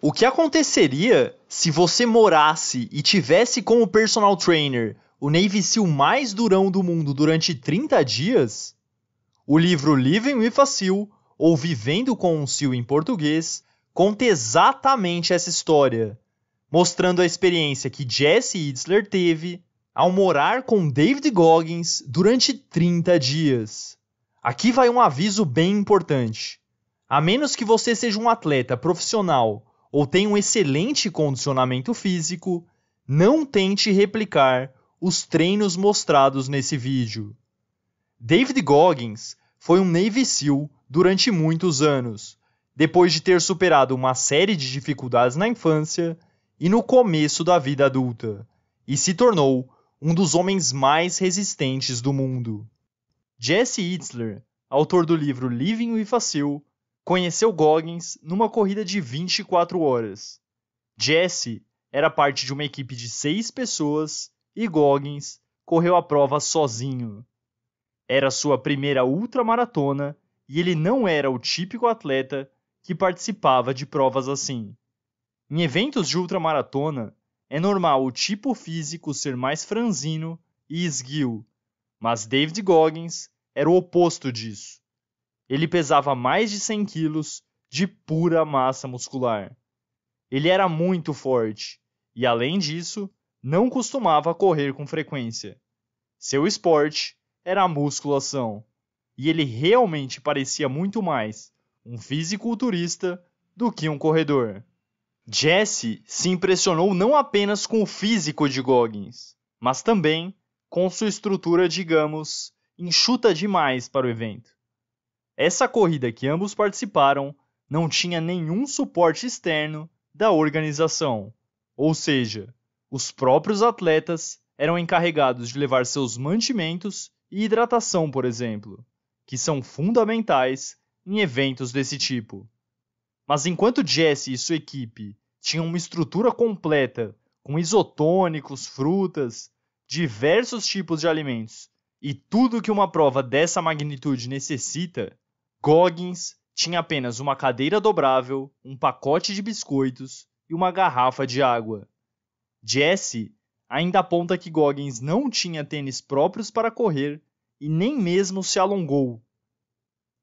O que aconteceria se você morasse e tivesse como personal trainer o Navy SEAL mais durão do mundo durante 30 dias? O livro Living with a SEAL, ou Vivendo com um SEAL em português, conta exatamente essa história, mostrando a experiência que Jesse Itzler teve ao morar com David Goggins durante 30 dias. Aqui vai um aviso bem importante. A menos que você seja um atleta profissional ou tem um excelente condicionamento físico, não tente replicar os treinos mostrados nesse vídeo. David Goggins foi um Navy SEAL durante muitos anos, depois de ter superado uma série de dificuldades na infância e no começo da vida adulta, e se tornou um dos homens mais resistentes do mundo. Jesse Itzler, autor do livro Living with a SEAL, conheceu Goggins numa corrida de 24 horas. Jesse era parte de uma equipe de seis pessoas e Goggins correu a prova sozinho. Era sua primeira ultramaratona e ele não era o típico atleta que participava de provas assim. Em eventos de ultramaratona, é normal o tipo físico ser mais franzino e esguio, mas David Goggins era o oposto disso. Ele pesava mais de 100 quilos de pura massa muscular. Ele era muito forte e, além disso, não costumava correr com frequência. Seu esporte era a musculação, e ele realmente parecia muito mais um fisiculturista do que um corredor. Jesse se impressionou não apenas com o físico de Goggins, mas também com sua estrutura, digamos, enxuta demais para o evento. Essa corrida que ambos participaram não tinha nenhum suporte externo da organização, ou seja, os próprios atletas eram encarregados de levar seus mantimentos e hidratação, por exemplo, que são fundamentais em eventos desse tipo. Mas enquanto Jesse e sua equipe tinham uma estrutura completa com isotônicos, frutas, diversos tipos de alimentos e tudo que uma prova dessa magnitude necessita, Goggins tinha apenas uma cadeira dobrável, um pacote de biscoitos e uma garrafa de água. Jesse ainda aponta que Goggins não tinha tênis próprios para correr e nem mesmo se alongou.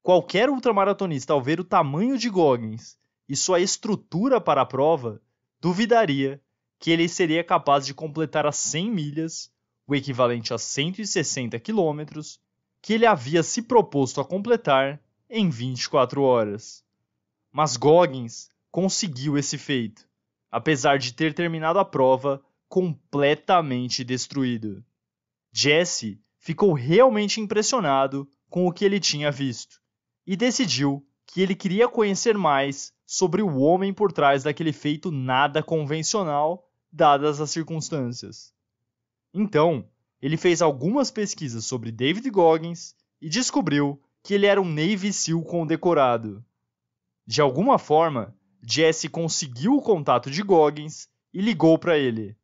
Qualquer ultramaratonista, ao ver o tamanho de Goggins e sua estrutura para a prova, duvidaria que ele seria capaz de completar as 100 milhas, o equivalente a 160 quilômetros, que ele havia se proposto a completar em 24 horas. Mas Goggins conseguiu esse feito, apesar de ter terminado a prova completamente destruído. Jesse ficou realmente impressionado com o que ele tinha visto e decidiu que ele queria conhecer mais sobre o homem por trás daquele feito nada convencional, dadas as circunstâncias. Então, ele fez algumas pesquisas sobre David Goggins e descobriu que ele era um Navy SEAL condecorado. De alguma forma, Jesse conseguiu o contato de Goggins e ligou para ele.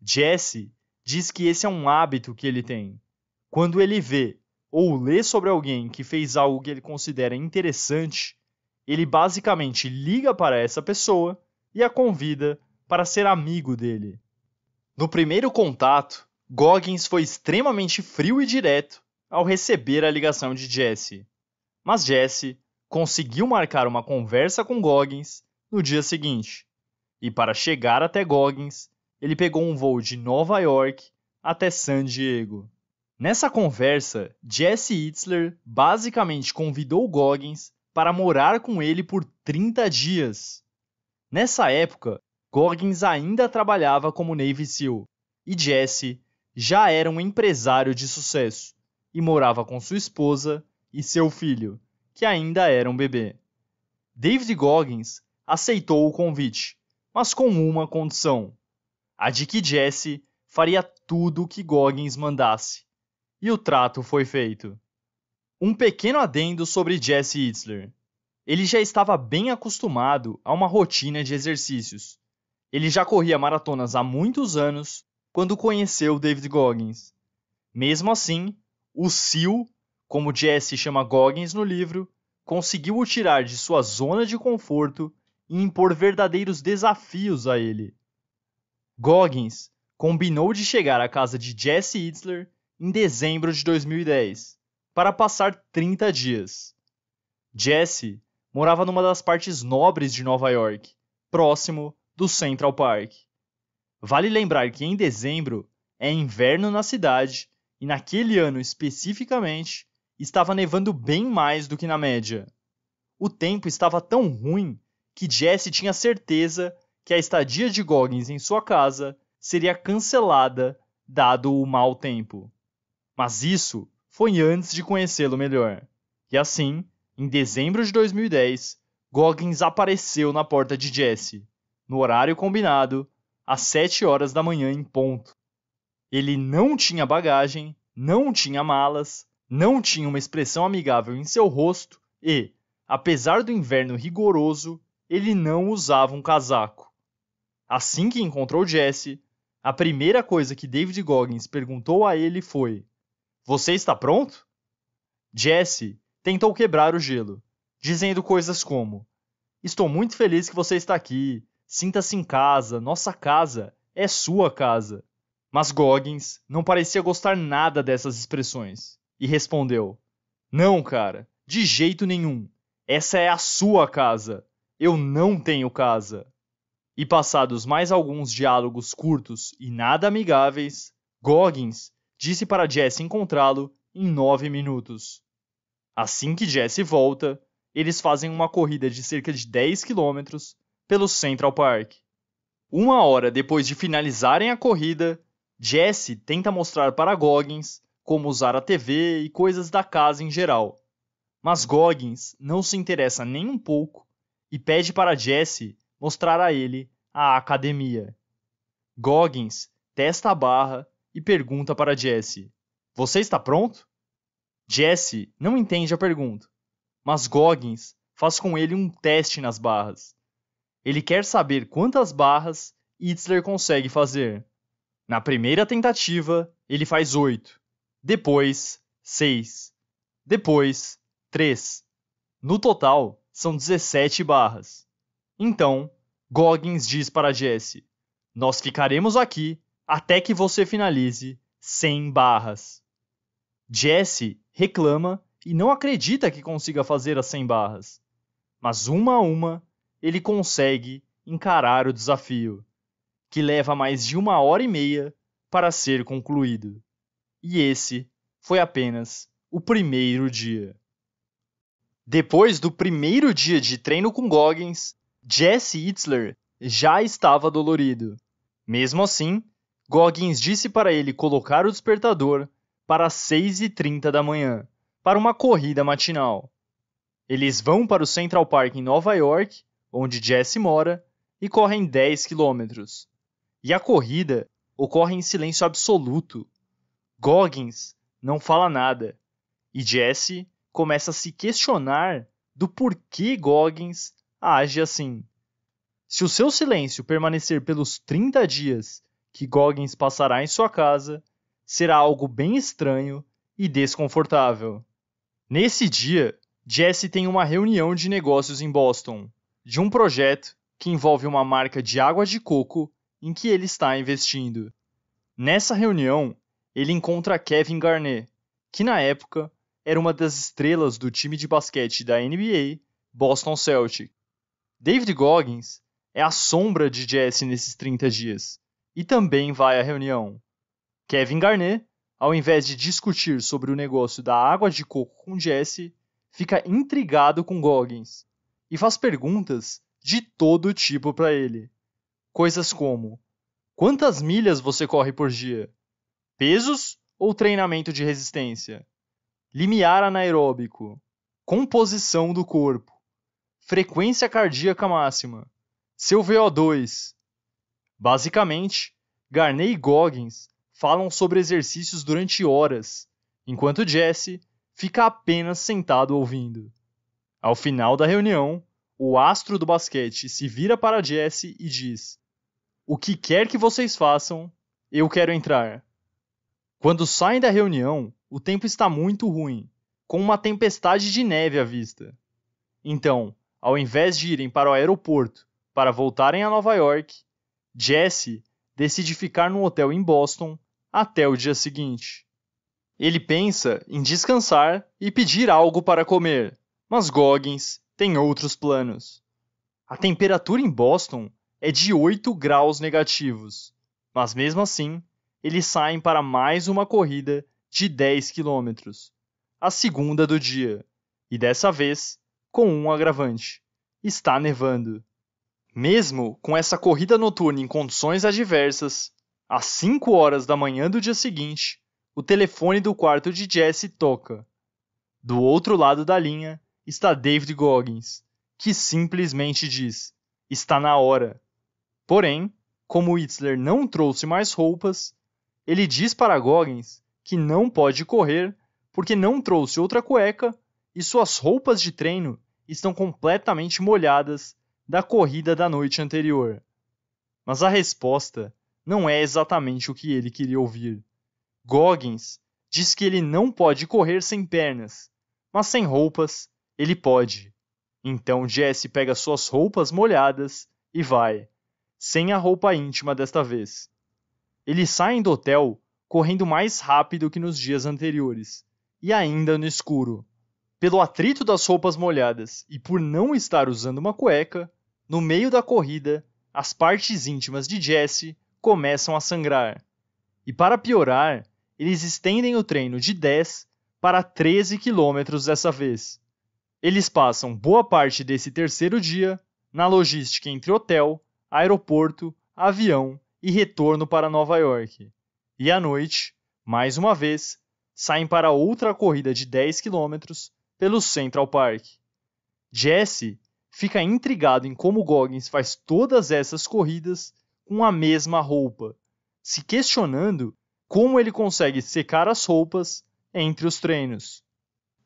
Jesse diz que esse é um hábito que ele tem. Quando ele vê ou lê sobre alguém que fez algo que ele considera interessante, ele basicamente liga para essa pessoa e a convida para ser amigo dele. No primeiro contato, Goggins foi extremamente frio e direto ao receber a ligação de Jesse. Mas Jesse conseguiu marcar uma conversa com Goggins no dia seguinte. E para chegar até Goggins, ele pegou um voo de Nova York até San Diego. Nessa conversa, Jesse Hitler basicamente convidou Goggins para morar com ele por 30 dias. Nessa época, Goggins ainda trabalhava como Navy SEAL e Jesse já era um empresário de sucesso e morava com sua esposa e seu filho, que ainda era um bebê. David Goggins aceitou o convite, mas com uma condição: a de que Jesse faria tudo o que Goggins mandasse. E o trato foi feito. Um pequeno adendo sobre Jesse Itzler. Ele já estava bem acostumado a uma rotina de exercícios. Ele já corria maratonas há muitos anos quando conheceu David Goggins. Mesmo assim, o Sil, como Jesse chama Goggins no livro, conseguiu o tirar de sua zona de conforto e impor verdadeiros desafios a ele. Goggins combinou de chegar à casa de Jesse Itzler em dezembro de 2010 para passar 30 dias. Jesse morava numa das partes nobres de Nova York, próximo do Central Park. Vale lembrar que em dezembro é inverno na cidade e naquele ano especificamente, estava nevando bem mais do que na média. O tempo estava tão ruim que Jesse tinha certeza que a estadia de Goggins em sua casa seria cancelada dado o mau tempo. Mas isso foi antes de conhecê-lo melhor. E assim, em dezembro de 2010, Goggins apareceu na porta de Jesse, no horário combinado, às 7 horas da manhã em ponto. Ele não tinha bagagem, não tinha malas, não tinha uma expressão amigável em seu rosto e, apesar do inverno rigoroso, ele não usava um casaco. Assim que encontrou Jesse, a primeira coisa que David Goggins perguntou a ele foi: Você está pronto? Jesse tentou quebrar o gelo, dizendo coisas como: Estou muito feliz que você está aqui. Sinta-se em casa, nossa casa, é sua casa. Mas Goggins não parecia gostar nada dessas expressões e respondeu: Não, cara, de jeito nenhum. Essa é a sua casa. Eu não tenho casa. E passados mais alguns diálogos curtos e nada amigáveis, Goggins disse para Jesse encontrá-lo em nove minutos. Assim que Jesse volta, eles fazem uma corrida de cerca de 10 quilômetros pelo Central Park. Uma hora depois de finalizarem a corrida, Jesse tenta mostrar para Goggins como usar a TV e coisas da casa em geral. Mas Goggins não se interessa nem um pouco e pede para Jesse mostrar a ele a academia. Goggins testa a barra e pergunta para Jesse: Você está pronto? Jesse não entende a pergunta, mas Goggins faz com ele um teste nas barras. Ele quer saber quantas barras Hitler consegue fazer. Na primeira tentativa, ele faz 8, depois 6, depois 3. No total, são 17 barras. Então, Goggins diz para Jesse: Nós ficaremos aqui até que você finalize 100 barras. Jesse reclama e não acredita que consiga fazer as 100 barras, mas uma a uma ele consegue encarar o desafio que leva mais de uma hora e meia para ser concluído. E esse foi apenas o primeiro dia. Depois do primeiro dia de treino com Goggins, Jesse Itzler já estava dolorido. Mesmo assim, Goggins disse para ele colocar o despertador para as 6h30 da manhã, para uma corrida matinal. Eles vão para o Central Park em Nova York, onde Jesse mora, e correm 10 quilômetros. E a corrida ocorre em silêncio absoluto. Goggins não fala nada. E Jesse começa a se questionar do porquê Goggins age assim. Se o seu silêncio permanecer pelos 30 dias que Goggins passará em sua casa, será algo bem estranho e desconfortável. Nesse dia, Jesse tem uma reunião de negócios em Boston, de um projeto que envolve uma marca de água de coco em que ele está investindo. Nessa reunião, ele encontra Kevin Garnett, que na época era uma das estrelas do time de basquete da NBA, Boston Celtic. David Goggins é a sombra de Jesse nesses 30 dias e também vai à reunião. Kevin Garnett, ao invés de discutir sobre o negócio da água de coco com Jesse, fica intrigado com Goggins e faz perguntas de todo tipo para ele. Coisas como: quantas milhas você corre por dia? Pesos ou treinamento de resistência? Limiar anaeróbico, composição do corpo, frequência cardíaca máxima, seu VO2. Basicamente, Garney e Goggins falam sobre exercícios durante horas, enquanto Jesse fica apenas sentado ouvindo. Ao final da reunião, o astro do basquete se vira para Jesse e diz: o que quer que vocês façam, eu quero entrar. Quando saem da reunião, o tempo está muito ruim, com uma tempestade de neve à vista. Então, ao invés de irem para o aeroporto para voltarem a Nova York, Jesse decide ficar num hotel em Boston até o dia seguinte. Ele pensa em descansar e pedir algo para comer, mas Goggins tem outros planos. A temperatura em Boston é de 8 graus negativos, mas mesmo assim, eles saem para mais uma corrida de 10 quilômetros, a segunda do dia, e dessa vez com um agravante: está nevando. Mesmo com essa corrida noturna em condições adversas, às 5 horas da manhã do dia seguinte, o telefone do quarto de Jesse toca. Do outro lado da linha está David Goggins, que simplesmente diz: Está na hora. Porém, como Whistler não trouxe mais roupas, ele diz para Goggins que não pode correr porque não trouxe outra cueca e suas roupas de treino estão completamente molhadas da corrida da noite anterior. Mas a resposta não é exatamente o que ele queria ouvir. Goggins diz que ele não pode correr sem pernas, mas sem roupas ele pode. Então Jesse pega suas roupas molhadas e vai sem a roupa íntima desta vez. Eles saem do hotel correndo mais rápido que nos dias anteriores, e ainda no escuro. Pelo atrito das roupas molhadas e por não estar usando uma cueca, no meio da corrida, as partes íntimas de Jesse começam a sangrar. E para piorar, eles estendem o treino de 10 para 13 quilômetros dessa vez. Eles passam boa parte desse terceiro dia na logística entre hotel, aeroporto, avião e retorno para Nova York. E à noite, mais uma vez, saem para outra corrida de 10 km pelo Central Park. Jesse fica intrigado em como Goggins faz todas essas corridas com a mesma roupa, se questionando como ele consegue secar as roupas entre os treinos.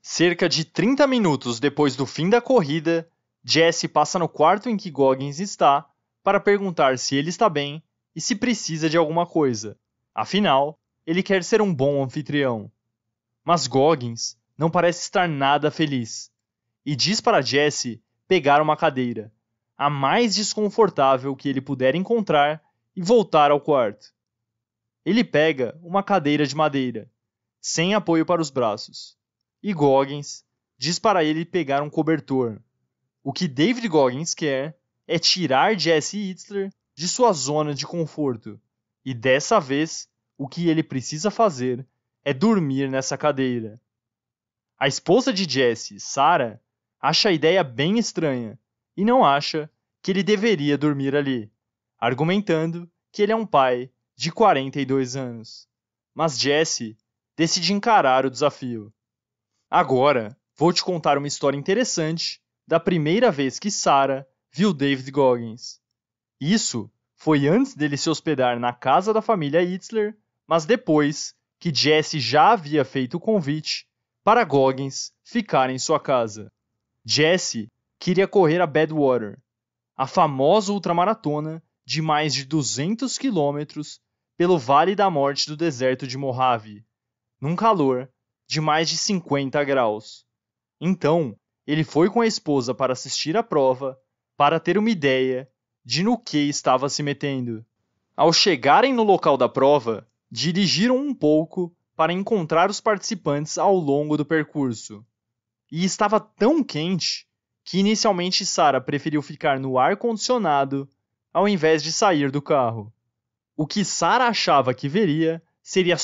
Cerca de 30 minutos depois do fim da corrida, Jesse passa no quarto em que Goggins está para perguntar se ele está bem e se precisa de alguma coisa. Afinal, ele quer ser um bom anfitrião. Mas Goggins não parece estar nada feliz e diz para Jesse pegar uma cadeira, a mais desconfortável que ele puder encontrar, e voltar ao quarto. Ele pega uma cadeira de madeira, sem apoio para os braços, e Goggins diz para ele pegar um cobertor. O que David Goggins quer é tirar Jesse Hitler de sua zona de conforto. E dessa vez, o que ele precisa fazer é dormir nessa cadeira. A esposa de Jesse, Sarah, acha a ideia bem estranha e não acha que ele deveria dormir ali, argumentando que ele é um pai de 42 anos. Mas Jesse decide encarar o desafio. Agora, vou te contar uma história interessante da primeira vez que Sarah viu David Goggins. Isso foi antes dele se hospedar na casa da família Hitler, mas depois que Jesse já havia feito o convite para Goggins ficar em sua casa. Jesse queria correr a Badwater, a famosa ultramaratona de mais de 200 quilômetros pelo Vale da Morte do deserto de Mojave, num calor de mais de 50 graus. Então, ele foi com a esposa para assistir à prova para ter uma ideia de no que estava se metendo. Ao chegarem no local da prova, dirigiram um pouco para encontrar os participantes ao longo do percurso. E estava tão quente que inicialmente Sara preferiu ficar no ar condicionado ao invés de sair do carro. O que Sara achava que veria seria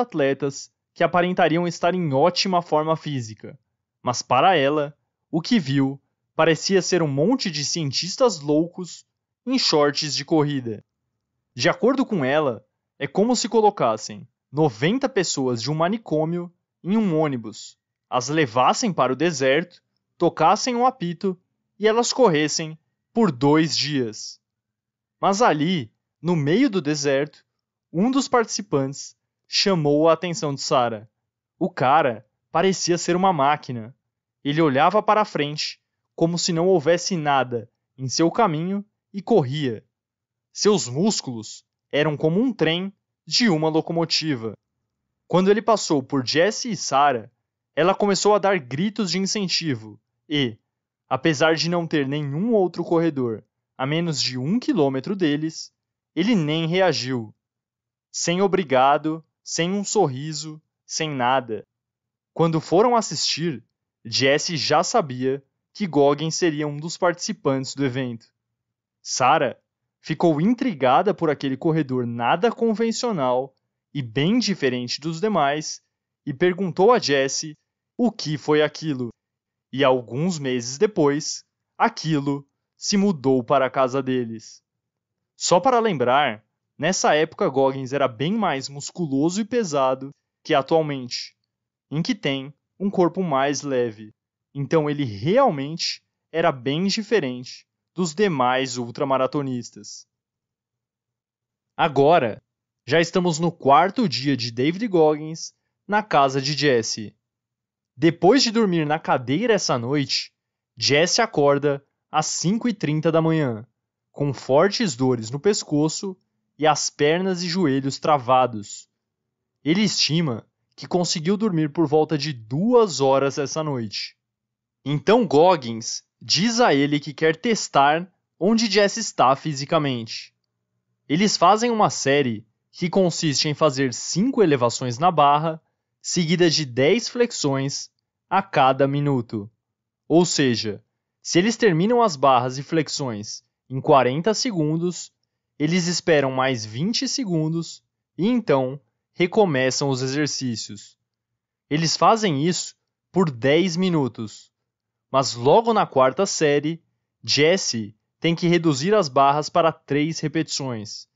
atletas que aparentariam estar em ótima forma física, mas para ela, o que viu parecia ser um monte de cientistas loucos em shorts de corrida. De acordo com ela, é como se colocassem 90 pessoas de um manicômio em um ônibus, as levassem para o deserto, tocassem um apito e elas corressem por dois dias. Mas ali, no meio do deserto, um dos participantes chamou a atenção de Sara. O cara parecia ser uma máquina. Ele olhava para a frente como se não houvesse nada em seu caminho e corria. Seus músculos eram como um trem de uma locomotiva. Quando ele passou por Jesse e Sarah, ela começou a dar gritos de incentivo e, apesar de não ter nenhum outro corredor a menos de um quilômetro deles, ele nem reagiu. Sem obrigado, sem um sorriso, sem nada. Quando foram assistir, Jesse já sabia que Goggin seria um dos participantes do evento. Sara ficou intrigada por aquele corredor nada convencional e bem diferente dos demais e perguntou a Jesse o que foi aquilo. E alguns meses depois, aquilo se mudou para a casa deles. Só para lembrar, nessa época Goggins era bem mais musculoso e pesado que atualmente, em que tem um corpo mais leve. Então ele realmente era bem diferente dos demais ultramaratonistas. Agora, já estamos no quarto dia de David Goggins na casa de Jesse. Depois de dormir na cadeira essa noite, Jesse acorda às 5h30 da manhã, com fortes dores no pescoço e as pernas e joelhos travados. Ele estima que conseguiu dormir por volta de duas horas essa noite. Então Goggins diz a ele que quer testar onde Jess está fisicamente. Eles fazem uma série que consiste em fazer 5 elevações na barra, seguidas de 10 flexões a cada minuto. Ou seja, se eles terminam as barras e flexões em 40 segundos, eles esperam mais 20 segundos e então recomeçam os exercícios. Eles fazem isso por 10 minutos. Mas logo na quarta série, Jesse tem que reduzir as barras para três repetições.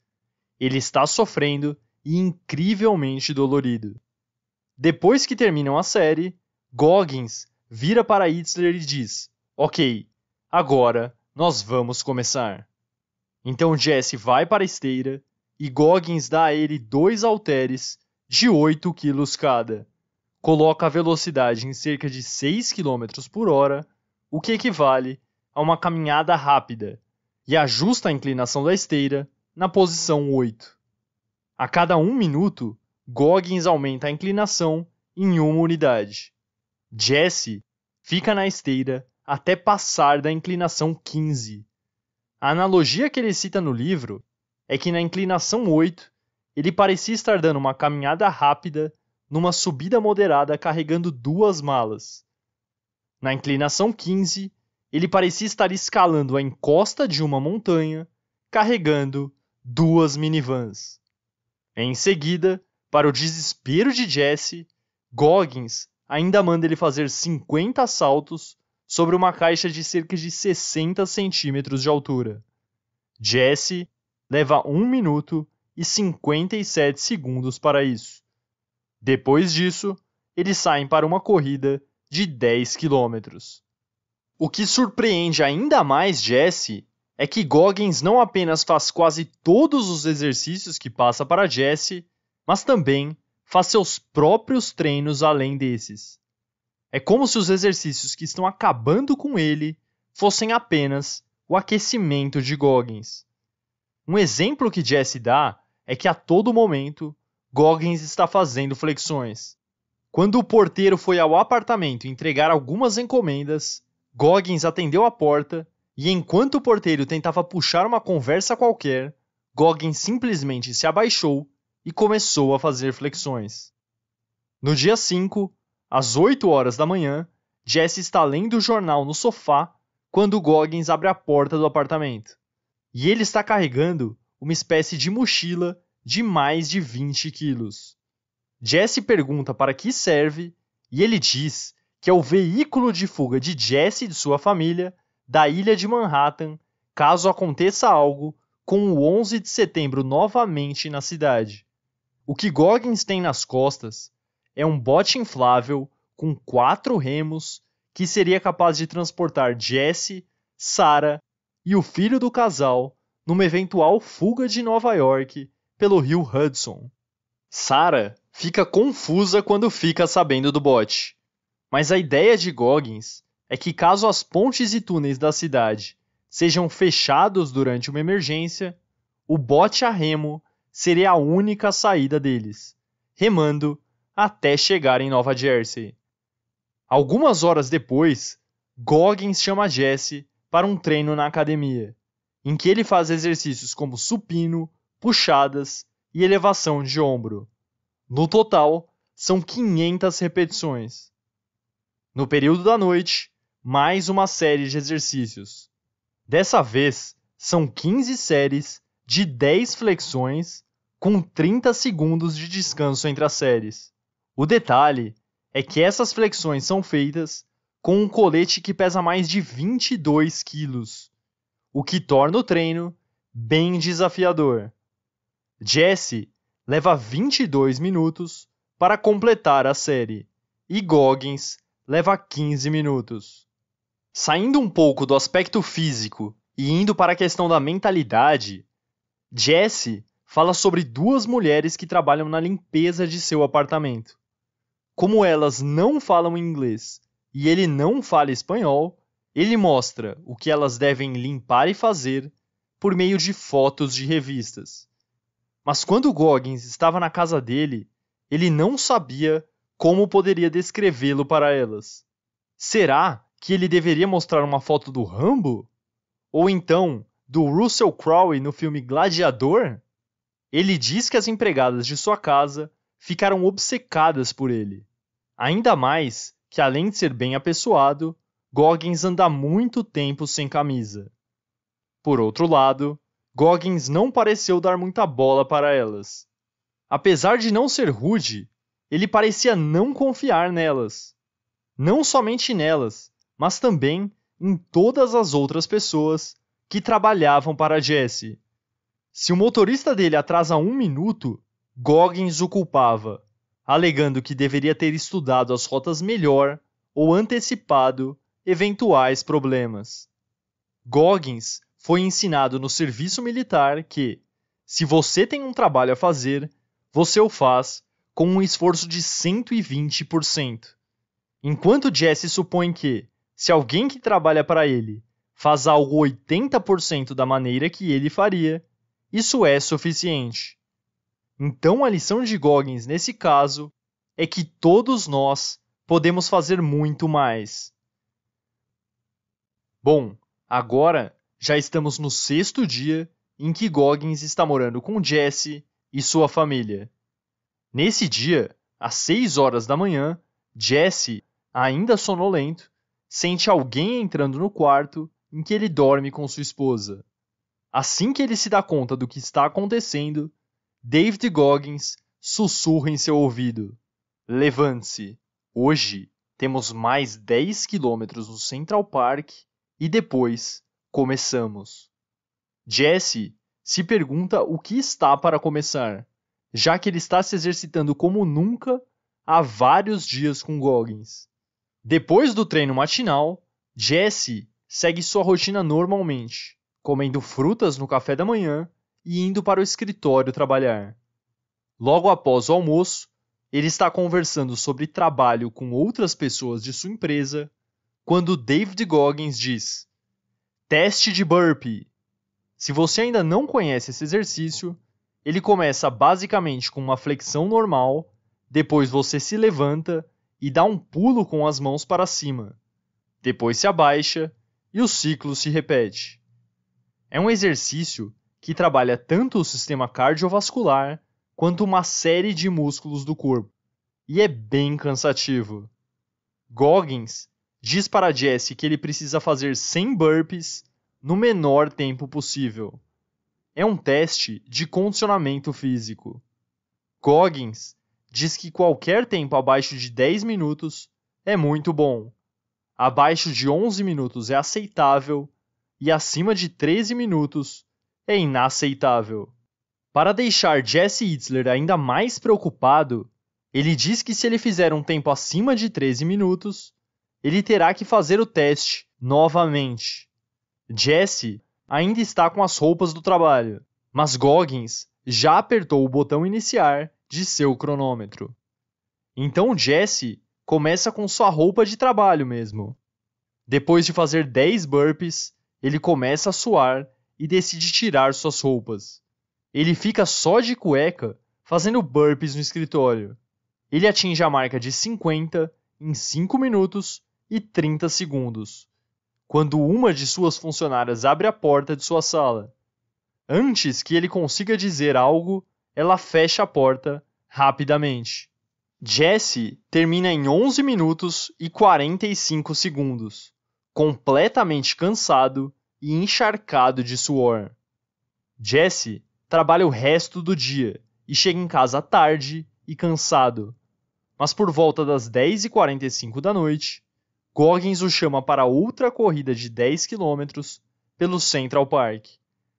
Ele está sofrendo e incrivelmente dolorido. Depois que terminam a série, Goggins vira para Hitler e diz: Ok, agora nós vamos começar. Então Jesse vai para a esteira e Goggins dá a ele dois halteres de 8 quilos cada. Coloca a velocidade em cerca de 6 km por hora o que equivale a uma caminhada rápida, e ajusta a inclinação da esteira na posição 8. A cada um minuto, Goggins aumenta a inclinação em uma unidade. Jesse fica na esteira até passar da inclinação 15. A analogia que ele cita no livro é que na inclinação 8 ele parecia estar dando uma caminhada rápida numa subida moderada carregando duas malas. Na inclinação 15, ele parecia estar escalando a encosta de uma montanha, carregando duas minivans. Em seguida, para o desespero de Jesse, Goggins ainda manda ele fazer 50 saltos sobre uma caixa de cerca de 60 centímetros de altura. Jesse leva 1 minuto e 57 segundos para isso. Depois disso, eles saem para uma corrida de 10 quilômetros. O que surpreende ainda mais Jesse é que Goggins não apenas faz quase todos os exercícios que passa para Jesse, mas também faz seus próprios treinos além desses. É como se os exercícios que estão acabando com ele fossem apenas o aquecimento de Goggins. Um exemplo que Jesse dá é que a todo momento Goggins está fazendo flexões, quando o porteiro foi ao apartamento entregar algumas encomendas, Goggins atendeu a porta e, enquanto o porteiro tentava puxar uma conversa qualquer, Goggins simplesmente se abaixou e começou a fazer flexões. No dia 5, às 8 horas da manhã, Jesse está lendo o jornal no sofá quando Goggins abre a porta do apartamento. E ele está carregando uma espécie de mochila de mais de 20 quilos. Jesse pergunta para que serve e ele diz que é o veículo de fuga de Jesse e de sua família da ilha de Manhattan caso aconteça algo com o 11 de setembro novamente na cidade. O que Goggins tem nas costas é um bote inflável com quatro remos que seria capaz de transportar Jesse, Sarah e o filho do casal numa eventual fuga de Nova York pelo rio Hudson. Sarah fica confusa quando fica sabendo do bote. Mas a ideia de Goggins é que caso as pontes e túneis da cidade sejam fechados durante uma emergência, o bote a remo seria a única saída deles, remando até chegar em Nova Jersey. Algumas horas depois, Goggins chama Jesse para um treino na academia, em que ele faz exercícios como supino, puxadas e elevação de ombro. No total, são 500 repetições. No período da noite, mais uma série de exercícios. Dessa vez, são 15 séries de 10 flexões com 30 segundos de descanso entre as séries. O detalhe é que essas flexões são feitas com um colete que pesa mais de 22 quilos, o que torna o treino bem desafiador. Jesse leva 22 minutos para completar a série e Goggins leva 15 minutos. Saindo um pouco do aspecto físico e indo para a questão da mentalidade, Jesse fala sobre duas mulheres que trabalham na limpeza de seu apartamento. Como elas não falam inglês e ele não fala espanhol, ele mostra o que elas devem limpar e fazer por meio de fotos de revistas. Mas quando Goggins estava na casa dele, ele não sabia como poderia descrevê-lo para elas. Será que ele deveria mostrar uma foto do Rambo? Ou então do Russell Crowe no filme Gladiador? Ele diz que as empregadas de sua casa ficaram obcecadas por ele. Ainda mais que, além de ser bem apessoado, Goggins anda muito tempo sem camisa. Por outro lado, Goggins não pareceu dar muita bola para elas. Apesar de não ser rude, ele parecia não confiar nelas. Não somente nelas, mas também em todas as outras pessoas que trabalhavam para Jesse. Se o motorista dele atrasa um minuto, Goggins o culpava, alegando que deveria ter estudado as rotas melhor ou antecipado eventuais problemas. Goggins foi ensinado no serviço militar que, se você tem um trabalho a fazer, você o faz com um esforço de 120%. Enquanto Jesse supõe que, se alguém que trabalha para ele faz algo 80% da maneira que ele faria, isso é suficiente. Então a lição de Goggins nesse caso é que todos nós podemos fazer muito mais. Bom, agora já estamos no sexto dia em que Goggins está morando com Jesse e sua família. Nesse dia, às seis horas da manhã, Jesse, ainda sonolento, sente alguém entrando no quarto em que ele dorme com sua esposa. Assim que ele se dá conta do que está acontecendo, David Goggins sussurra em seu ouvido: Levante-se. Hoje temos mais 10 quilômetros no Central Park e depois começamos. Jesse se pergunta o que está para começar, já que ele está se exercitando como nunca há vários dias com Goggins. Depois do treino matinal, Jesse segue sua rotina normalmente, comendo frutas no café da manhã e indo para o escritório trabalhar. Logo após o almoço, ele está conversando sobre trabalho com outras pessoas de sua empresa quando David Goggins diz: Teste de burpee. Se você ainda não conhece esse exercício, ele começa basicamente com uma flexão normal, depois você se levanta e dá um pulo com as mãos para cima. Depois se abaixa e o ciclo se repete. É um exercício que trabalha tanto o sistema cardiovascular quanto uma série de músculos do corpo, e é bem cansativo. Goggins diz para Jesse que ele precisa fazer 100 burpees no menor tempo possível. É um teste de condicionamento físico. Goggins diz que qualquer tempo abaixo de 10 minutos é muito bom. Abaixo de 11 minutos é aceitável e acima de 13 minutos é inaceitável. Para deixar Jesse Hitler ainda mais preocupado, ele diz que se ele fizer um tempo acima de 13 minutos, ele terá que fazer o teste novamente. Jesse ainda está com as roupas do trabalho, mas Goggins já apertou o botão iniciar de seu cronômetro. Então Jesse começa com sua roupa de trabalho mesmo. Depois de fazer 10 burpees, ele começa a suar e decide tirar suas roupas. Ele fica só de cueca fazendo burpees no escritório. Ele atinge a marca de 50 em 5 minutos e 30 segundos, quando uma de suas funcionárias abre a porta de sua sala. Antes que ele consiga dizer algo, ela fecha a porta rapidamente. Jesse termina em 11 minutos e 45 segundos, completamente cansado e encharcado de suor. Jesse trabalha o resto do dia e chega em casa tarde e cansado. Mas por volta das 10h45 da noite, Goggins o chama para outra corrida de 10 km pelo Central Park,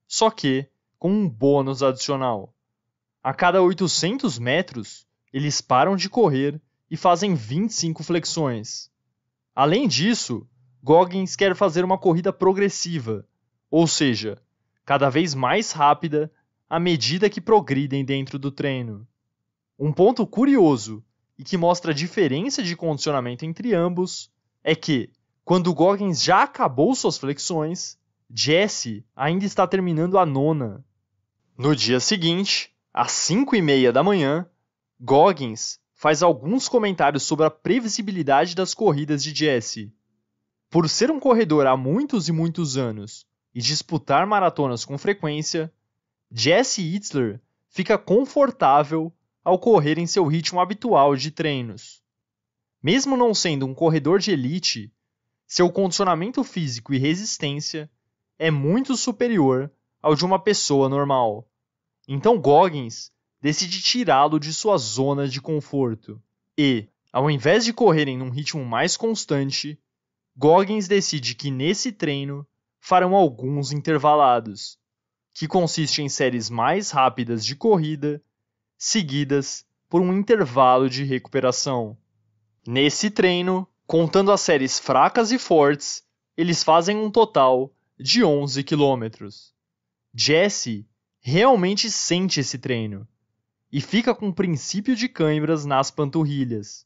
só que com um bônus adicional. A cada 800 metros, eles param de correr e fazem 25 flexões. Além disso, Goggins quer fazer uma corrida progressiva, ou seja, cada vez mais rápida à medida que progridem dentro do treino. Um ponto curioso e que mostra a diferença de condicionamento entre ambos é que, quando Goggins já acabou suas flexões, Jesse ainda está terminando a nona. No dia seguinte, às 5 e meia da manhã, Goggins faz alguns comentários sobre a previsibilidade das corridas de Jesse. Por ser um corredor há muitos e muitos anos e disputar maratonas com frequência, Jesse Itzler fica confortável ao correr em seu ritmo habitual de treinos. Mesmo não sendo um corredor de elite, seu condicionamento físico e resistência é muito superior ao de uma pessoa normal. Então Goggins decide tirá-lo de sua zona de conforto e, ao invés de correrem num ritmo mais constante, Goggins decide que nesse treino farão alguns intervalados, que consistem em séries mais rápidas de corrida, seguidas por um intervalo de recuperação. Nesse treino, contando as séries fracas e fortes, eles fazem um total de 11 quilômetros. Jesse realmente sente esse treino e fica com um princípio de cãibras nas panturrilhas.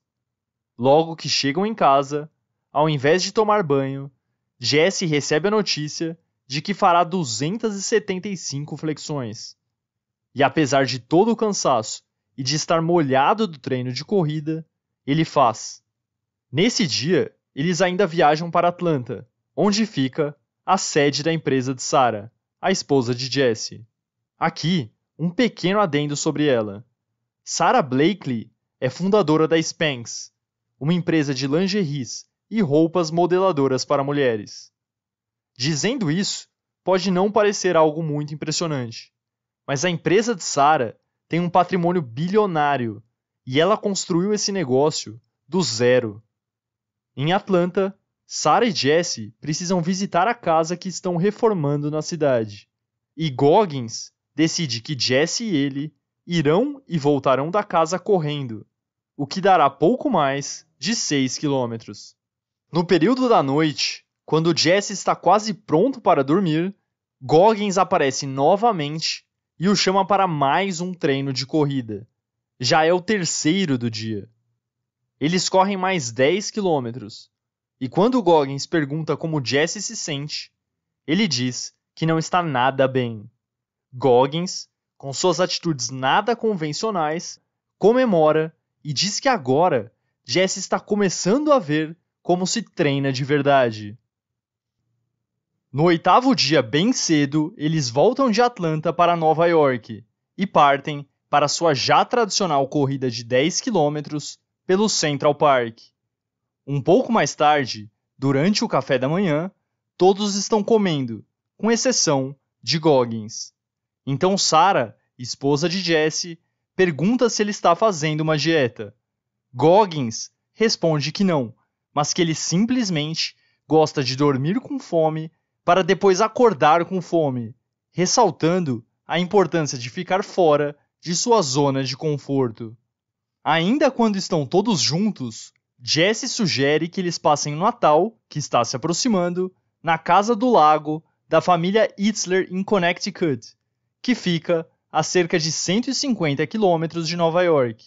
Logo que chegam em casa, ao invés de tomar banho, Jesse recebe a notícia de que fará 275 flexões. E apesar de todo o cansaço e de estar molhado do treino de corrida, ele faz. Nesse dia, eles ainda viajam para Atlanta, onde fica a sede da empresa de Sarah, a esposa de Jesse. Aqui, um pequeno adendo sobre ela. Sarah Blakely é fundadora da Spanx, uma empresa de lingeries e roupas modeladoras para mulheres. Dizendo isso, pode não parecer algo muito impressionante, mas a empresa de Sarah tem um patrimônio bilionário e ela construiu esse negócio do zero. Em Atlanta, Sarah e Jesse precisam visitar a casa que estão reformando na cidade. E Goggins decide que Jesse e ele irão e voltarão da casa correndo, o que dará pouco mais de 6 quilômetros. No período da noite, quando Jesse está quase pronto para dormir, Goggins aparece novamente e o chama para mais um treino de corrida já é o terceiro do dia. Eles correm mais 10 quilômetros. E quando Goggins pergunta como Jesse se sente, ele diz que não está nada bem. Goggins, com suas atitudes nada convencionais, comemora e diz que agora Jesse está começando a ver como se treina de verdade. No oitavo dia, bem cedo, eles voltam de Atlanta para Nova York e partem para sua já tradicional corrida de 10 km pelo Central Park. Um pouco mais tarde, durante o café da manhã, todos estão comendo, com exceção de Goggins. Então Sarah, esposa de Jesse, pergunta se ele está fazendo uma dieta. Goggins responde que não, mas que ele simplesmente gosta de dormir com fome para depois acordar com fome, ressaltando a importância de ficar fora de sua zona de conforto. Ainda quando estão todos juntos, Jesse sugere que eles passem o Natal, que está se aproximando, na casa do lago da família Itzler em Connecticut, que fica a cerca de 150 quilômetros de Nova York.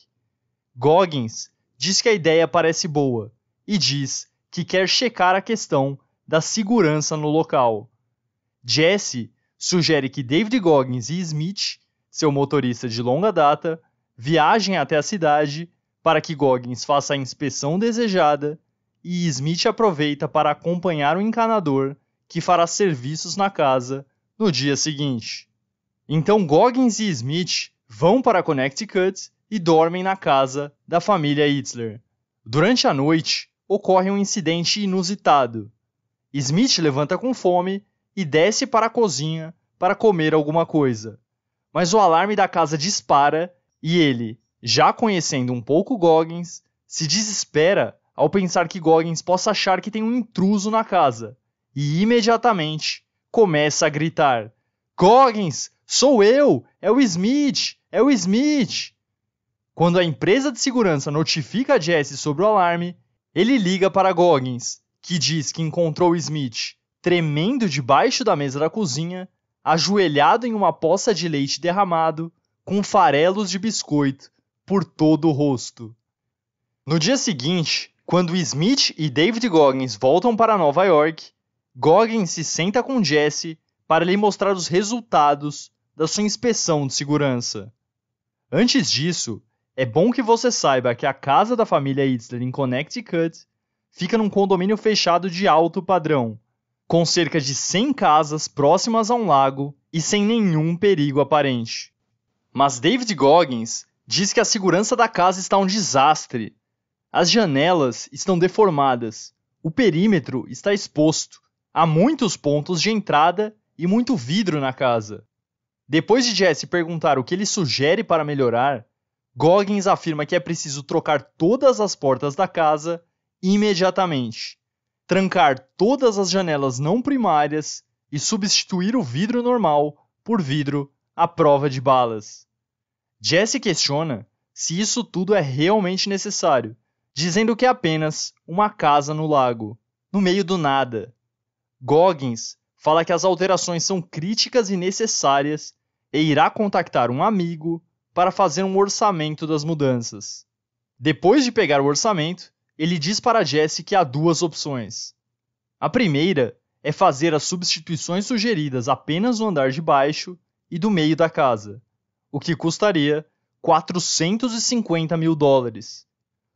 Goggins diz que a ideia parece boa e diz que quer checar a questão da segurança no local. Jesse sugere que David Goggins e Smith seu motorista de longa data, viajem até a cidade para que Goggins faça a inspeção desejada e Smith aproveita para acompanhar o encanador que fará serviços na casa no dia seguinte. Então Goggins e Smith vão para Connecticut e dormem na casa da família Hitler. Durante a noite, ocorre um incidente inusitado. Smith levanta com fome e desce para a cozinha para comer alguma coisa. Mas o alarme da casa dispara e ele, já conhecendo um pouco Goggins, se desespera ao pensar que Goggins possa achar que tem um intruso na casa e imediatamente começa a gritar: Goggins, sou eu! É o Smith! É o Smith! Quando a empresa de segurança notifica Jesse sobre o alarme, ele liga para Goggins, que diz que encontrou o Smith tremendo debaixo da mesa da cozinha ajoelhado em uma poça de leite derramado, com farelos de biscoito por todo o rosto. No dia seguinte, quando Smith e David Goggins voltam para Nova York, Goggins se senta com Jesse para lhe mostrar os resultados da sua inspeção de segurança. Antes disso, é bom que você saiba que a casa da família Hitler em Connecticut fica num condomínio fechado de alto padrão, com cerca de 100 casas próximas a um lago e sem nenhum perigo aparente. Mas David Goggins diz que a segurança da casa está um desastre. As janelas estão deformadas, o perímetro está exposto, há muitos pontos de entrada e muito vidro na casa. Depois de Jesse perguntar o que ele sugere para melhorar, Goggins afirma que é preciso trocar todas as portas da casa imediatamente trancar todas as janelas não primárias e substituir o vidro normal por vidro à prova de balas. Jesse questiona se isso tudo é realmente necessário, dizendo que é apenas uma casa no lago, no meio do nada. Goggins fala que as alterações são críticas e necessárias e irá contactar um amigo para fazer um orçamento das mudanças. Depois de pegar o orçamento, ele diz para Jesse que há duas opções. A primeira é fazer as substituições sugeridas apenas no andar de baixo e do meio da casa, o que custaria 450 mil dólares.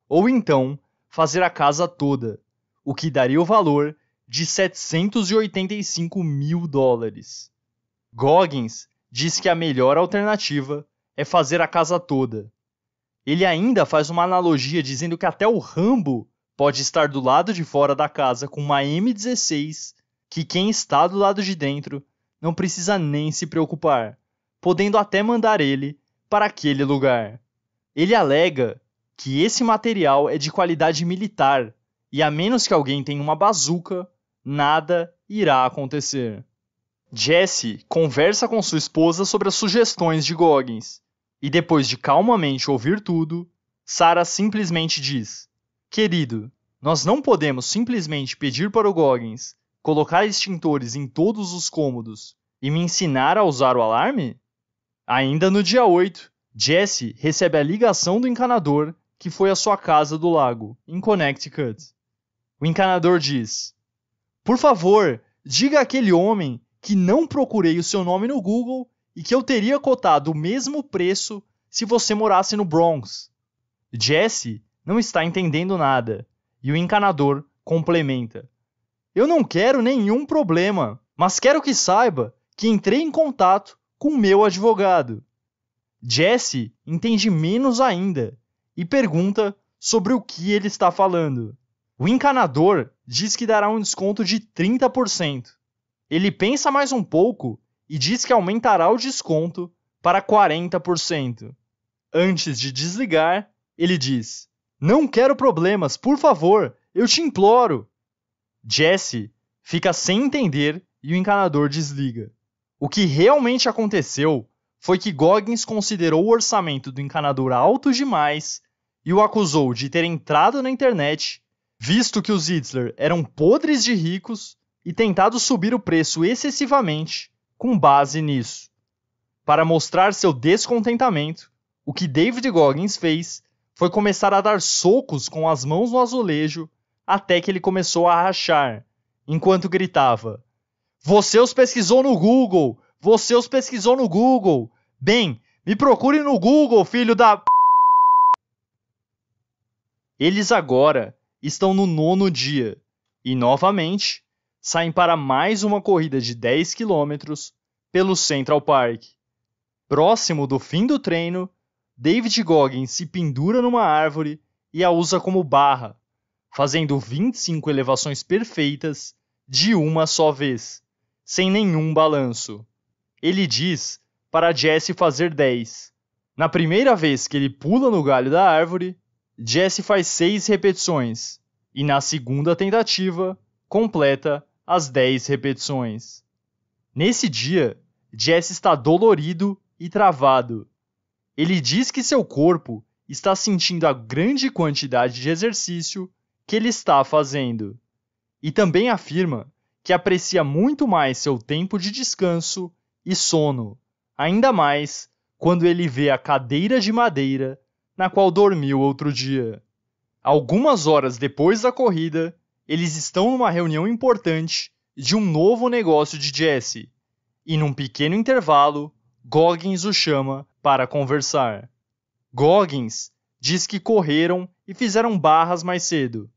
Ou então, fazer a casa toda, o que daria o valor de 785 mil dólares. Goggins diz que a melhor alternativa é fazer a casa toda, ele ainda faz uma analogia dizendo que até o Rambo pode estar do lado de fora da casa com uma M16, que quem está do lado de dentro não precisa nem se preocupar, podendo até mandar ele para aquele lugar. Ele alega que esse material é de qualidade militar e a menos que alguém tenha uma bazuca, nada irá acontecer. Jesse conversa com sua esposa sobre as sugestões de Goggins e depois de calmamente ouvir tudo, Sara simplesmente diz: Querido, nós não podemos simplesmente pedir para o Goggins colocar extintores em todos os cômodos e me ensinar a usar o alarme? Ainda no dia 8, Jesse recebe a ligação do encanador que foi à sua casa do lago, em Connecticut. O encanador diz: Por favor, diga àquele homem que não procurei o seu nome no Google e que eu teria cotado o mesmo preço se você morasse no Bronx. Jesse não está entendendo nada e o encanador complementa: Eu não quero nenhum problema, mas quero que saiba que entrei em contato com meu advogado. Jesse entende menos ainda e pergunta sobre o que ele está falando. O encanador diz que dará um desconto de 30%. Ele pensa mais um pouco e diz que aumentará o desconto para 40%. Antes de desligar, ele diz: Não quero problemas, por favor, eu te imploro. Jesse fica sem entender e o encanador desliga. O que realmente aconteceu foi que Goggins considerou o orçamento do encanador alto demais e o acusou de ter entrado na internet, visto que os Zitzler eram podres de ricos e tentado subir o preço excessivamente com base nisso. Para mostrar seu descontentamento, o que David Goggins fez foi começar a dar socos com as mãos no azulejo até que ele começou a rachar, enquanto gritava: Você os pesquisou no Google! Você os pesquisou no Google! Bem, me procure no Google, filho da. Eles agora estão no nono dia e novamente saem para mais uma corrida de 10 quilômetros pelo Central Park. Próximo do fim do treino, David Goggins se pendura numa árvore e a usa como barra, fazendo 25 elevações perfeitas de uma só vez, sem nenhum balanço. Ele diz para Jesse fazer 10. Na primeira vez que ele pula no galho da árvore, Jesse faz 6 repetições e na segunda tentativa completa as 10 repetições. Nesse dia, Jesse está dolorido e travado. Ele diz que seu corpo está sentindo a grande quantidade de exercício que ele está fazendo. E também afirma que aprecia muito mais seu tempo de descanso e sono, ainda mais quando ele vê a cadeira de madeira na qual dormiu outro dia. Algumas horas depois da corrida, eles estão numa reunião importante de um novo negócio de Jesse, e num pequeno intervalo, Goggins o chama para conversar. Goggins diz que correram e fizeram barras mais cedo,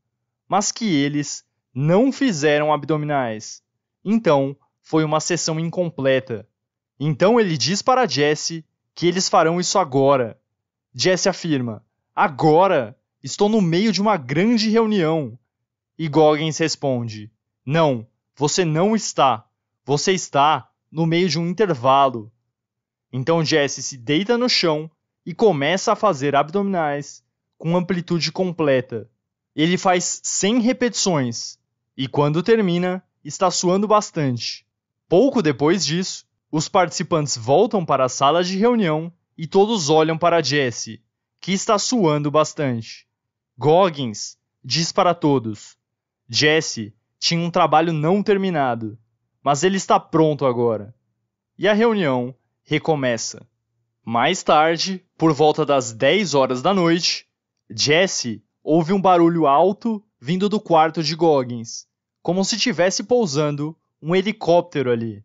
mas que eles não fizeram abdominais. Então, foi uma sessão incompleta. Então ele diz para Jesse que eles farão isso agora. Jesse afirma: Agora! Estou no meio de uma grande reunião. E Goggins responde: Não, você não está. Você está no meio de um intervalo. Então Jesse se deita no chão e começa a fazer abdominais com amplitude completa. Ele faz 100 repetições e quando termina, está suando bastante. Pouco depois disso, os participantes voltam para a sala de reunião e todos olham para Jesse, que está suando bastante. Goggins diz para todos: Jesse tinha um trabalho não terminado, mas ele está pronto agora. E a reunião recomeça. Mais tarde, por volta das 10 horas da noite, Jesse ouve um barulho alto vindo do quarto de Goggins, como se tivesse pousando um helicóptero ali.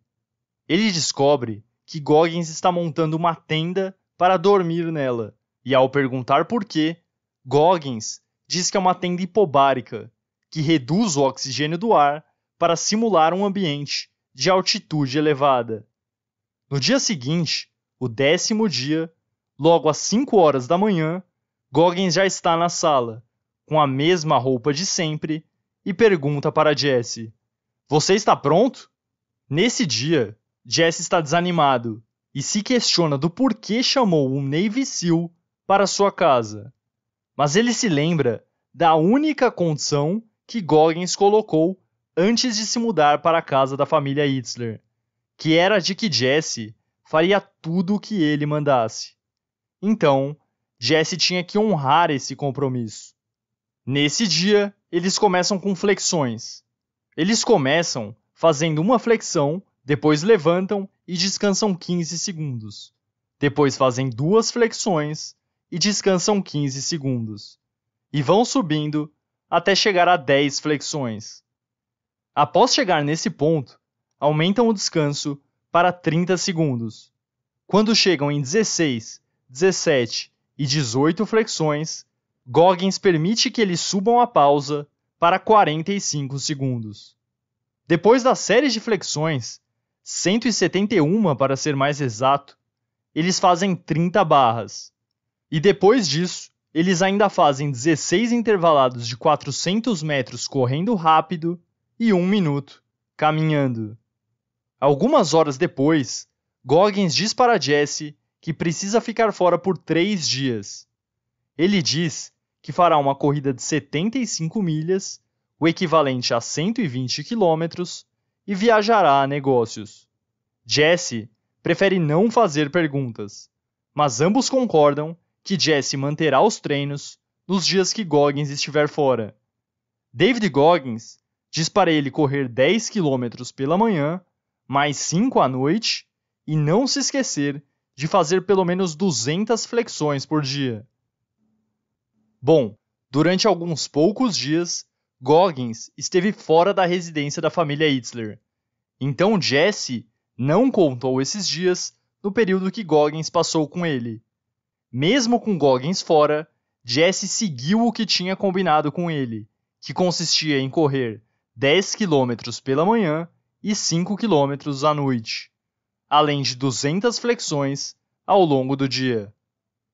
Ele descobre que Goggins está montando uma tenda para dormir nela, e ao perguntar por quê, Goggins diz que é uma tenda hipobárica que reduz o oxigênio do ar para simular um ambiente de altitude elevada. No dia seguinte, o décimo dia, logo às 5 horas da manhã, Goggins já está na sala, com a mesma roupa de sempre, e pergunta para Jesse: Você está pronto? Nesse dia, Jesse está desanimado e se questiona do porquê chamou um Navy SEAL para sua casa. Mas ele se lembra da única condição que Goggins colocou antes de se mudar para a casa da família Itzler, que era de que Jesse faria tudo o que ele mandasse. Então, Jesse tinha que honrar esse compromisso. Nesse dia, eles começam com flexões. Eles começam fazendo uma flexão, depois levantam e descansam 15 segundos. Depois fazem duas flexões e descansam 15 segundos. E vão subindo até chegar a 10 flexões. Após chegar nesse ponto, aumentam o descanso para 30 segundos. Quando chegam em 16, 17 e 18 flexões, Goggins permite que eles subam a pausa para 45 segundos. Depois da série de flexões, 171 para ser mais exato, eles fazem 30 barras. E depois disso, eles ainda fazem 16 intervalados de 400 metros correndo rápido e um minuto caminhando. Algumas horas depois, Goggins diz para Jesse que precisa ficar fora por três dias. Ele diz que fará uma corrida de 75 milhas, o equivalente a 120 quilômetros, e viajará a negócios. Jesse prefere não fazer perguntas, mas ambos concordam que Jesse manterá os treinos nos dias que Goggins estiver fora. David Goggins diz para ele correr 10 km pela manhã, mais 5 à noite, e não se esquecer de fazer pelo menos 200 flexões por dia. Bom, durante alguns poucos dias, Goggins esteve fora da residência da família Hitler. Então Jesse não contou esses dias no período que Goggins passou com ele. Mesmo com Goggins fora, Jesse seguiu o que tinha combinado com ele, que consistia em correr 10 km pela manhã e 5 km à noite, além de 200 flexões ao longo do dia.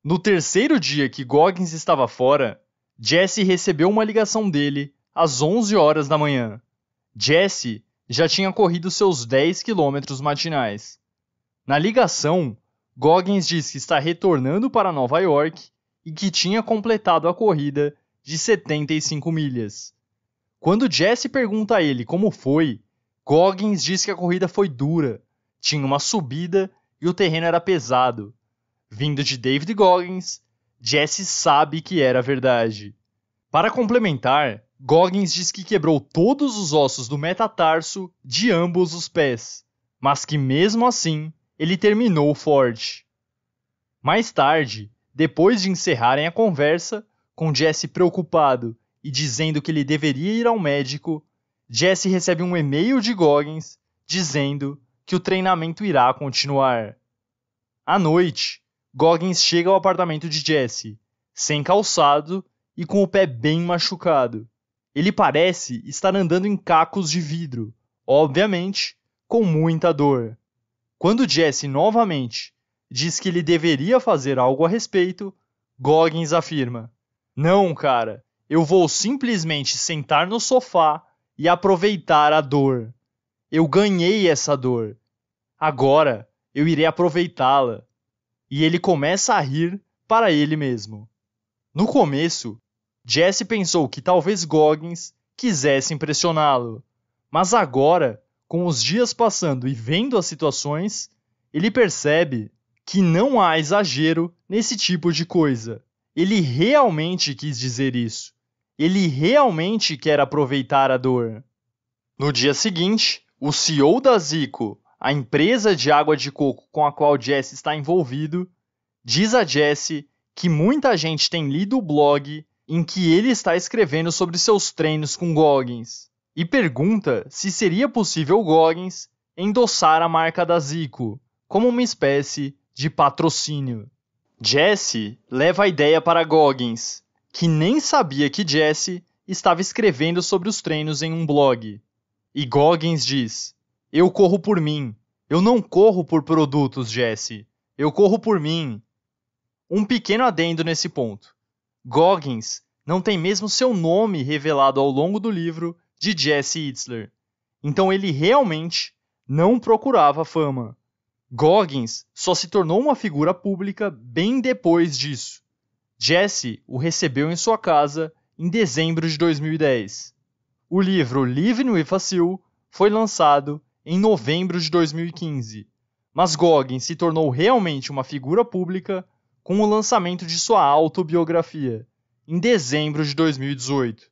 No terceiro dia que Goggins estava fora, Jesse recebeu uma ligação dele às 11 horas da manhã. Jesse já tinha corrido seus 10 quilômetros matinais. Na ligação, Goggins diz que está retornando para Nova York e que tinha completado a corrida de 75 milhas. Quando Jesse pergunta a ele como foi, Goggins diz que a corrida foi dura, tinha uma subida e o terreno era pesado. Vindo de David Goggins, Jesse sabe que era verdade. Para complementar, Goggins diz que quebrou todos os ossos do metatarso de ambos os pés, mas que mesmo assim ele terminou forte. Mais tarde, depois de encerrarem a conversa, com Jesse preocupado e dizendo que ele deveria ir ao médico, Jesse recebe um e-mail de Goggins dizendo que o treinamento irá continuar. À noite, Goggins chega ao apartamento de Jesse, sem calçado e com o pé bem machucado. Ele parece estar andando em cacos de vidro, obviamente com muita dor. Quando Jesse novamente diz que ele deveria fazer algo a respeito, Goggins afirma: Não, cara, eu vou simplesmente sentar no sofá e aproveitar a dor. Eu ganhei essa dor. Agora eu irei aproveitá-la. E ele começa a rir para ele mesmo. No começo, Jesse pensou que talvez Goggins quisesse impressioná-lo, mas agora com os dias passando e vendo as situações, ele percebe que não há exagero nesse tipo de coisa. Ele realmente quis dizer isso. Ele realmente quer aproveitar a dor. No dia seguinte, o CEO da Zico, a empresa de água de coco com a qual Jesse está envolvido, diz a Jesse que muita gente tem lido o blog em que ele está escrevendo sobre seus treinos com Goggins e pergunta se seria possível Goggins endossar a marca da Zico como uma espécie de patrocínio. Jesse leva a ideia para Goggins, que nem sabia que Jesse estava escrevendo sobre os treinos em um blog. E Goggins diz: Eu corro por mim. Eu não corro por produtos, Jesse. Eu corro por mim. Um pequeno adendo nesse ponto. Goggins não tem mesmo seu nome revelado ao longo do livro de Jesse Itzler. Então ele realmente não procurava fama. Goggins só se tornou uma figura pública bem depois disso. Jesse o recebeu em sua casa em dezembro de 2010. O livro Living with Facil foi lançado em novembro de 2015, mas Goggins se tornou realmente uma figura pública com o lançamento de sua autobiografia, em dezembro de 2018.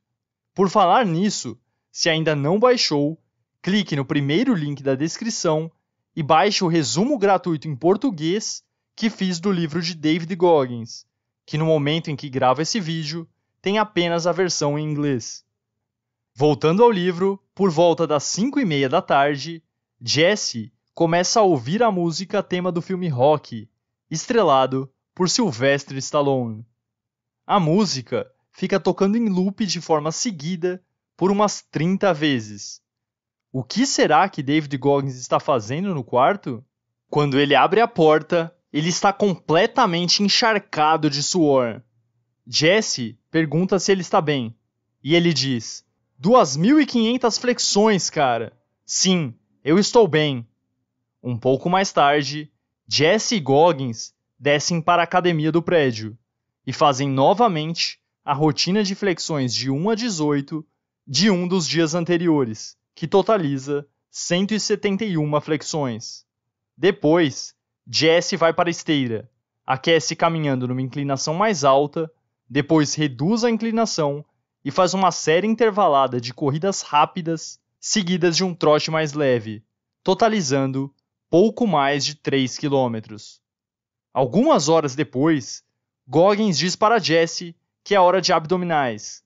Por falar nisso, se ainda não baixou, clique no primeiro link da descrição e baixe o resumo gratuito em português que fiz do livro de David Goggins, que no momento em que gravo esse vídeo tem apenas a versão em inglês. Voltando ao livro, por volta das 5 e meia da tarde, Jesse começa a ouvir a música tema do filme Rock, estrelado por Sylvester Stallone. A música fica tocando em loop de forma seguida por umas 30 vezes. O que será que David Goggins está fazendo no quarto? Quando ele abre a porta, ele está completamente encharcado de suor. Jesse pergunta se ele está bem, e ele diz: 2.500 flexões, cara. Sim, eu estou bem. Um pouco mais tarde, Jesse e Goggins descem para a academia do prédio e fazem novamente a rotina de flexões de 1 a 18 de um dos dias anteriores, que totaliza 171 flexões. Depois, Jesse vai para a esteira, aquece caminhando numa inclinação mais alta, depois reduz a inclinação e faz uma série intervalada de corridas rápidas seguidas de um trote mais leve, totalizando pouco mais de 3 km. Algumas horas depois, Goggins diz para Jesse que é hora de abdominais.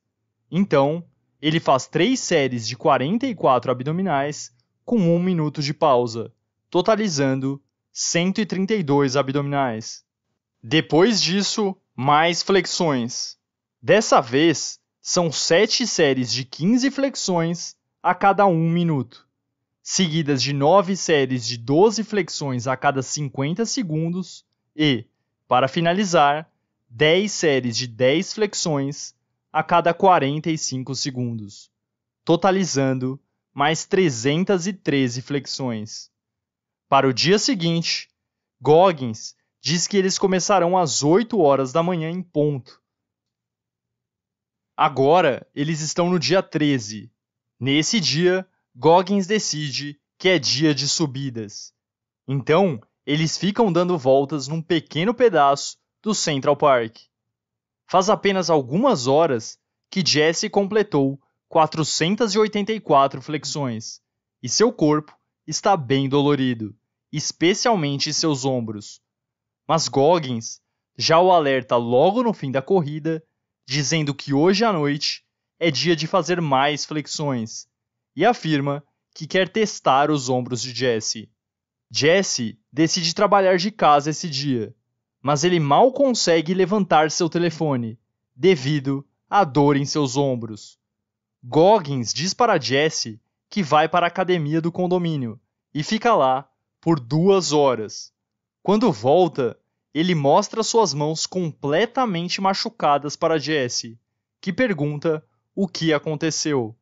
Então, ele faz três séries de 44 abdominais com 1 minuto de pausa, totalizando 132 abdominais. Depois disso, mais flexões. Dessa vez, são 7 séries de 15 flexões a cada 1 minuto, seguidas de 9 séries de 12 flexões a cada 50 segundos e, para finalizar, 10 séries de 10 flexões a cada 45 segundos, totalizando mais 313 flexões. Para o dia seguinte, Goggins diz que eles começarão às 8 horas da manhã em ponto. Agora, eles estão no dia 13. Nesse dia, Goggins decide que é dia de subidas. Então, eles ficam dando voltas num pequeno pedaço do Central Park faz apenas algumas horas que Jesse completou 484 flexões e seu corpo está bem dolorido, especialmente seus ombros. Mas Goggins já o alerta logo no fim da corrida, dizendo que hoje à noite é dia de fazer mais flexões e afirma que quer testar os ombros de Jesse. Jesse decide trabalhar de casa esse dia mas ele mal consegue levantar seu telefone, devido à dor em seus ombros. Goggins diz para Jesse que vai para a academia do condomínio e fica lá por duas horas. Quando volta, ele mostra suas mãos completamente machucadas para Jesse, que pergunta o que aconteceu.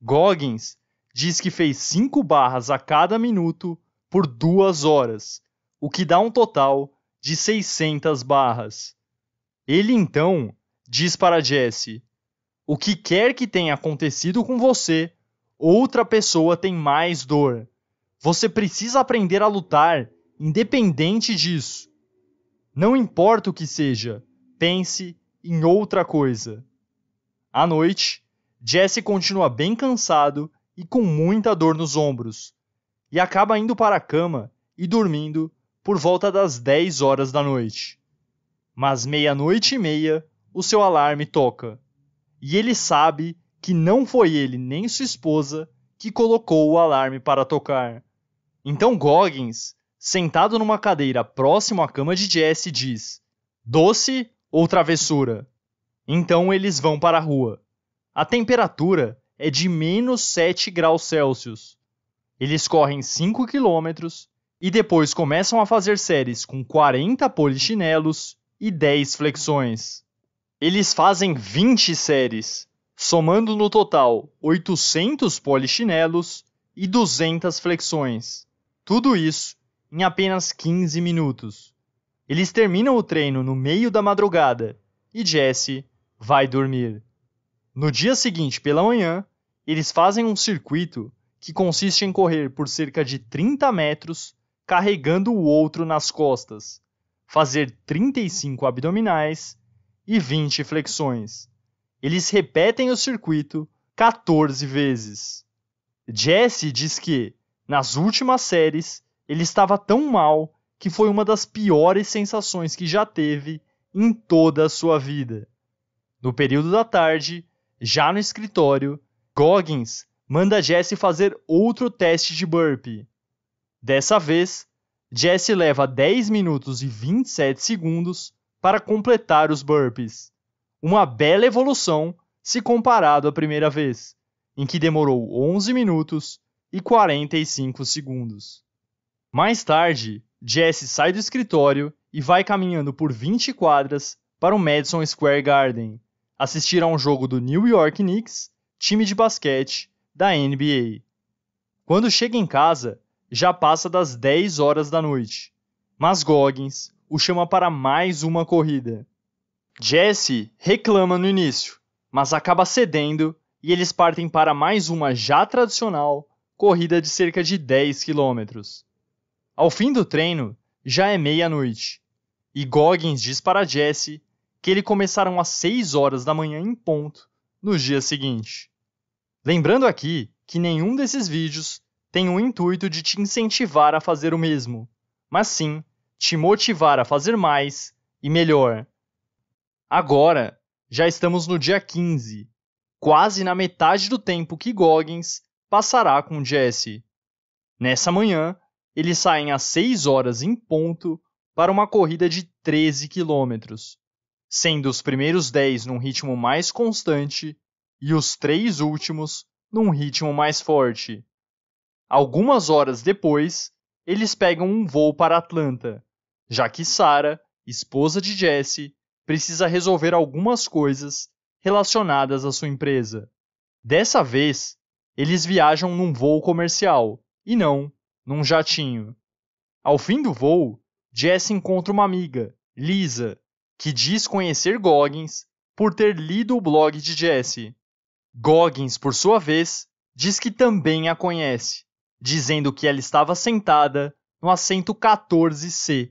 Goggins diz que fez cinco barras a cada minuto por duas horas, o que dá um total de 600 barras. Ele então diz para Jesse: O que quer que tenha acontecido com você, outra pessoa tem mais dor. Você precisa aprender a lutar, independente disso. Não importa o que seja, pense em outra coisa. À noite, Jesse continua bem cansado e com muita dor nos ombros, e acaba indo para a cama e dormindo por volta das 10 horas da noite. Mas meia-noite e meia, o seu alarme toca. E ele sabe que não foi ele nem sua esposa que colocou o alarme para tocar. Então Goggins, sentado numa cadeira próximo à cama de Jesse, diz: Doce ou travessura? Então eles vão para a rua. A temperatura é de menos 7 graus Celsius. Eles correm 5 quilômetros e depois começam a fazer séries com 40 polichinelos e 10 flexões. Eles fazem 20 séries, somando no total 800 polichinelos e 200 flexões. Tudo isso em apenas 15 minutos. Eles terminam o treino no meio da madrugada e Jesse vai dormir. No dia seguinte, pela manhã, eles fazem um circuito que consiste em correr por cerca de 30 metros carregando o outro nas costas, fazer 35 abdominais e 20 flexões. Eles repetem o circuito 14 vezes. Jesse diz que, nas últimas séries, ele estava tão mal que foi uma das piores sensações que já teve em toda a sua vida. No período da tarde, já no escritório, Goggins manda Jesse fazer outro teste de burpee. Dessa vez, Jesse leva 10 minutos e 27 segundos para completar os burpees. Uma bela evolução se comparado à primeira vez, em que demorou 11 minutos e 45 segundos. Mais tarde, Jesse sai do escritório e vai caminhando por 20 quadras para o Madison Square Garden, assistir a um jogo do New York Knicks, time de basquete da NBA. Quando chega em casa, já passa das 10 horas da noite, mas Goggins o chama para mais uma corrida. Jesse reclama no início, mas acaba cedendo e eles partem para mais uma já tradicional corrida de cerca de 10 quilômetros. Ao fim do treino, já é meia-noite, e Goggins diz para Jesse que eles começaram às 6 horas da manhã em ponto no dia seguinte. Lembrando aqui que nenhum desses vídeos tem o intuito de te incentivar a fazer o mesmo, mas sim te motivar a fazer mais e melhor. Agora, já estamos no dia 15, quase na metade do tempo que Goggins passará com Jesse. Nessa manhã, eles saem às 6 horas em ponto para uma corrida de 13 quilômetros, sendo os primeiros 10 num ritmo mais constante e os três últimos num ritmo mais forte. Algumas horas depois, eles pegam um voo para Atlanta, já que Sarah, esposa de Jesse, precisa resolver algumas coisas relacionadas à sua empresa. Dessa vez, eles viajam num voo comercial e não num jatinho. Ao fim do voo, Jesse encontra uma amiga, Lisa, que diz conhecer Goggins por ter lido o blog de Jesse. Goggins, por sua vez, diz que também a conhece dizendo que ela estava sentada no assento 14C,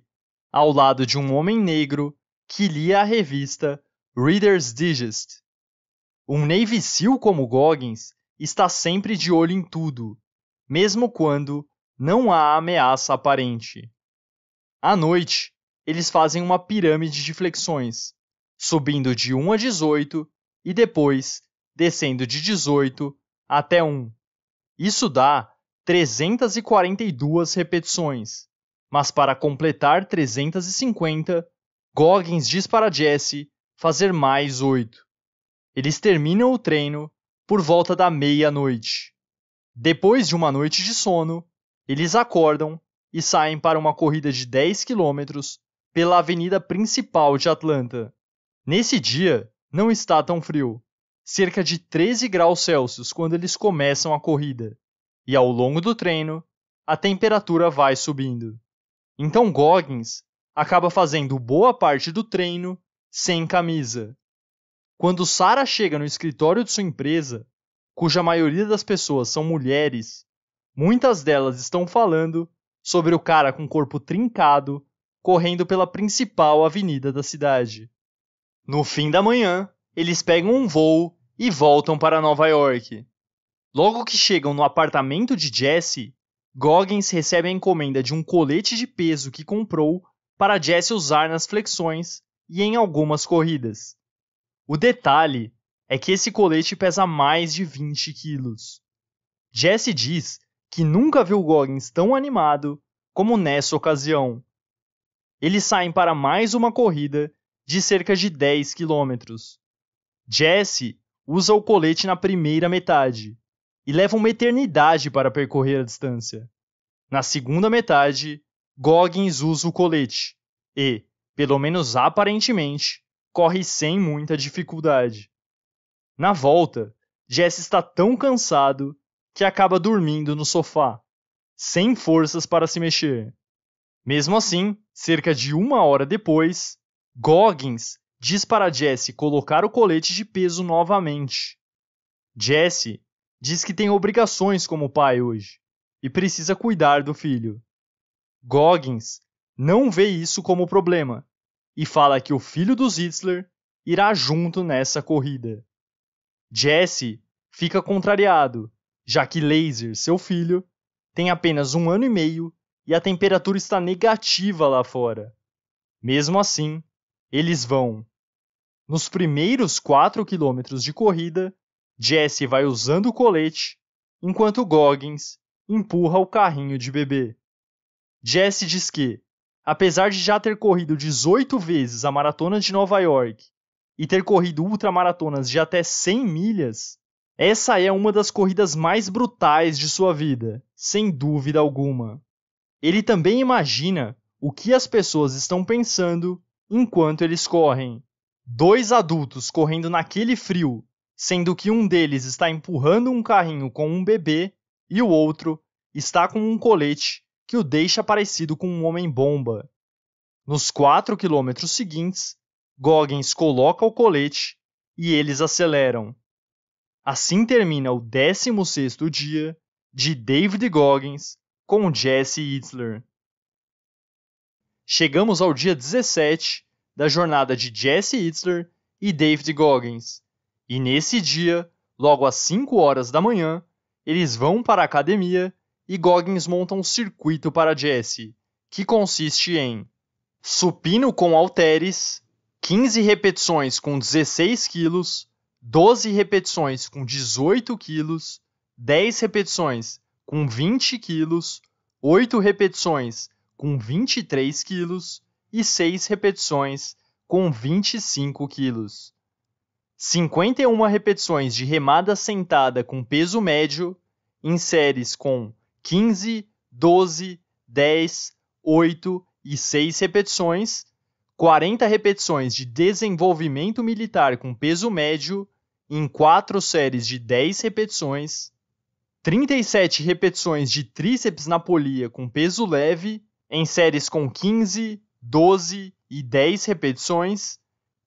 ao lado de um homem negro que lia a revista Reader's Digest. Um Navy SEAL como Goggins está sempre de olho em tudo, mesmo quando não há ameaça aparente. À noite, eles fazem uma pirâmide de flexões, subindo de 1 a 18 e depois descendo de 18 até 1. Isso dá 342 repetições, mas para completar 350, Goggins diz para Jesse fazer mais oito. Eles terminam o treino por volta da meia-noite. Depois de uma noite de sono, eles acordam e saem para uma corrida de 10 quilômetros pela avenida principal de Atlanta. Nesse dia, não está tão frio, cerca de 13 graus Celsius quando eles começam a corrida e ao longo do treino, a temperatura vai subindo. Então Goggins acaba fazendo boa parte do treino sem camisa. Quando Sarah chega no escritório de sua empresa, cuja maioria das pessoas são mulheres, muitas delas estão falando sobre o cara com o corpo trincado correndo pela principal avenida da cidade. No fim da manhã, eles pegam um voo e voltam para Nova York. Logo que chegam no apartamento de Jesse, Goggins recebe a encomenda de um colete de peso que comprou para Jesse usar nas flexões e em algumas corridas. O detalhe é que esse colete pesa mais de 20 quilos. Jesse diz que nunca viu Goggins tão animado como nessa ocasião. Eles saem para mais uma corrida de cerca de 10 quilômetros. Jesse usa o colete na primeira metade e leva uma eternidade para percorrer a distância. Na segunda metade, Goggins usa o colete e, pelo menos aparentemente, corre sem muita dificuldade. Na volta, Jesse está tão cansado que acaba dormindo no sofá, sem forças para se mexer. Mesmo assim, cerca de uma hora depois, Goggins diz para Jesse colocar o colete de peso novamente. Jesse Diz que tem obrigações como pai hoje e precisa cuidar do filho. Goggins não vê isso como problema e fala que o filho do Zitzler irá junto nessa corrida. Jesse fica contrariado, já que Laser, seu filho, tem apenas um ano e meio e a temperatura está negativa lá fora. Mesmo assim, eles vão. Nos primeiros 4 quilômetros de corrida, Jesse vai usando o colete, enquanto Goggins empurra o carrinho de bebê. Jesse diz que, apesar de já ter corrido 18 vezes a maratona de Nova York e ter corrido ultramaratonas de até 100 milhas, essa é uma das corridas mais brutais de sua vida, sem dúvida alguma. Ele também imagina o que as pessoas estão pensando enquanto eles correm. Dois adultos correndo naquele frio sendo que um deles está empurrando um carrinho com um bebê e o outro está com um colete que o deixa parecido com um homem-bomba. Nos quatro quilômetros seguintes, Goggins coloca o colete e eles aceleram. Assim termina o 16 sexto dia de David Goggins com Jesse Itzler. Chegamos ao dia 17 da jornada de Jesse Itzler e David Goggins, e nesse dia, logo às 5 horas da manhã, eles vão para a academia e Goggins monta um circuito para Jesse, que consiste em supino com halteres, 15 repetições com 16 quilos, 12 repetições com 18 quilos, 10 repetições com 20 quilos, 8 repetições com 23 quilos e 6 repetições com 25 quilos. 51 repetições de remada sentada com peso médio em séries com 15, 12, 10, 8 e 6 repetições, 40 repetições de desenvolvimento militar com peso médio em 4 séries de 10 repetições, 37 repetições de tríceps na polia com peso leve em séries com 15, 12 e 10 repetições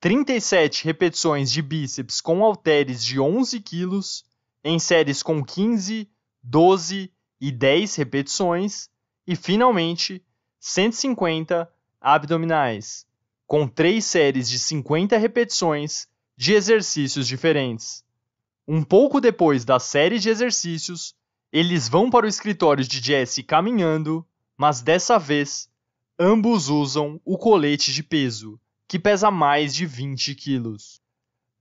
37 repetições de bíceps com halteres de 11 quilos, em séries com 15, 12 e 10 repetições, e finalmente 150 abdominais, com 3 séries de 50 repetições de exercícios diferentes. Um pouco depois da série de exercícios, eles vão para o escritório de Jesse caminhando, mas dessa vez ambos usam o colete de peso que pesa mais de 20 quilos.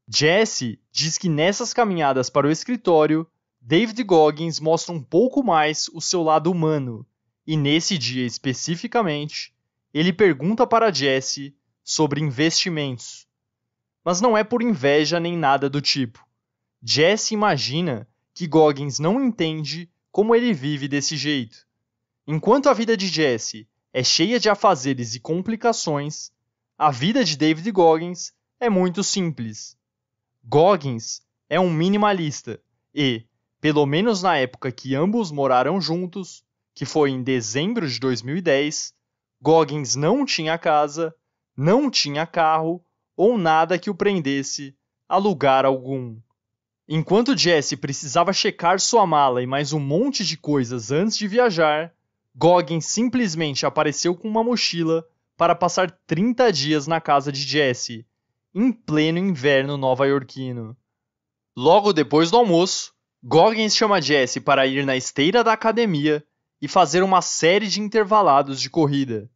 Jesse diz que nessas caminhadas para o escritório, David Goggins mostra um pouco mais o seu lado humano, e nesse dia especificamente, ele pergunta para Jesse sobre investimentos. Mas não é por inveja nem nada do tipo. Jesse imagina que Goggins não entende como ele vive desse jeito. Enquanto a vida de Jesse é cheia de afazeres e complicações, a vida de David Goggins é muito simples. Goggins é um minimalista e, pelo menos na época que ambos moraram juntos, que foi em dezembro de 2010, Goggins não tinha casa, não tinha carro ou nada que o prendesse a lugar algum. Enquanto Jesse precisava checar sua mala e mais um monte de coisas antes de viajar, Goggins simplesmente apareceu com uma mochila para passar 30 dias na casa de Jesse, em pleno inverno nova-iorquino. Logo depois do almoço, Goggins chama Jesse para ir na esteira da academia e fazer uma série de intervalados de corrida.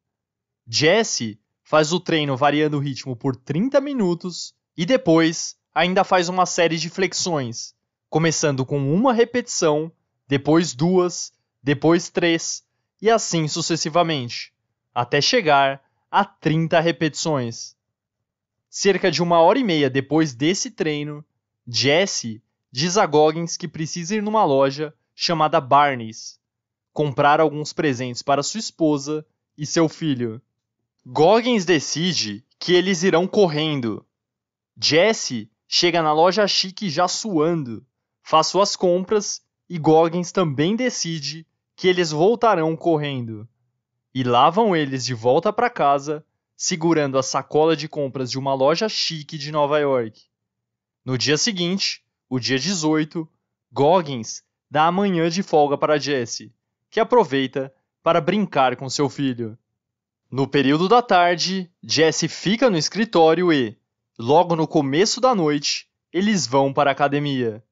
Jesse faz o treino variando o ritmo por 30 minutos e depois ainda faz uma série de flexões, começando com uma repetição, depois duas, depois três e assim sucessivamente, até chegar a 30 repetições. Cerca de uma hora e meia depois desse treino, Jesse diz a Goggins que precisa ir numa loja chamada Barnes comprar alguns presentes para sua esposa e seu filho. Goggins decide que eles irão correndo. Jesse chega na loja chique já suando, faz suas compras e Goggins também decide que eles voltarão correndo. E lá vão eles de volta para casa, segurando a sacola de compras de uma loja chique de Nova York. No dia seguinte, o dia 18, Goggins dá a manhã de folga para Jesse, que aproveita para brincar com seu filho. No período da tarde, Jesse fica no escritório e, logo no começo da noite, eles vão para a academia.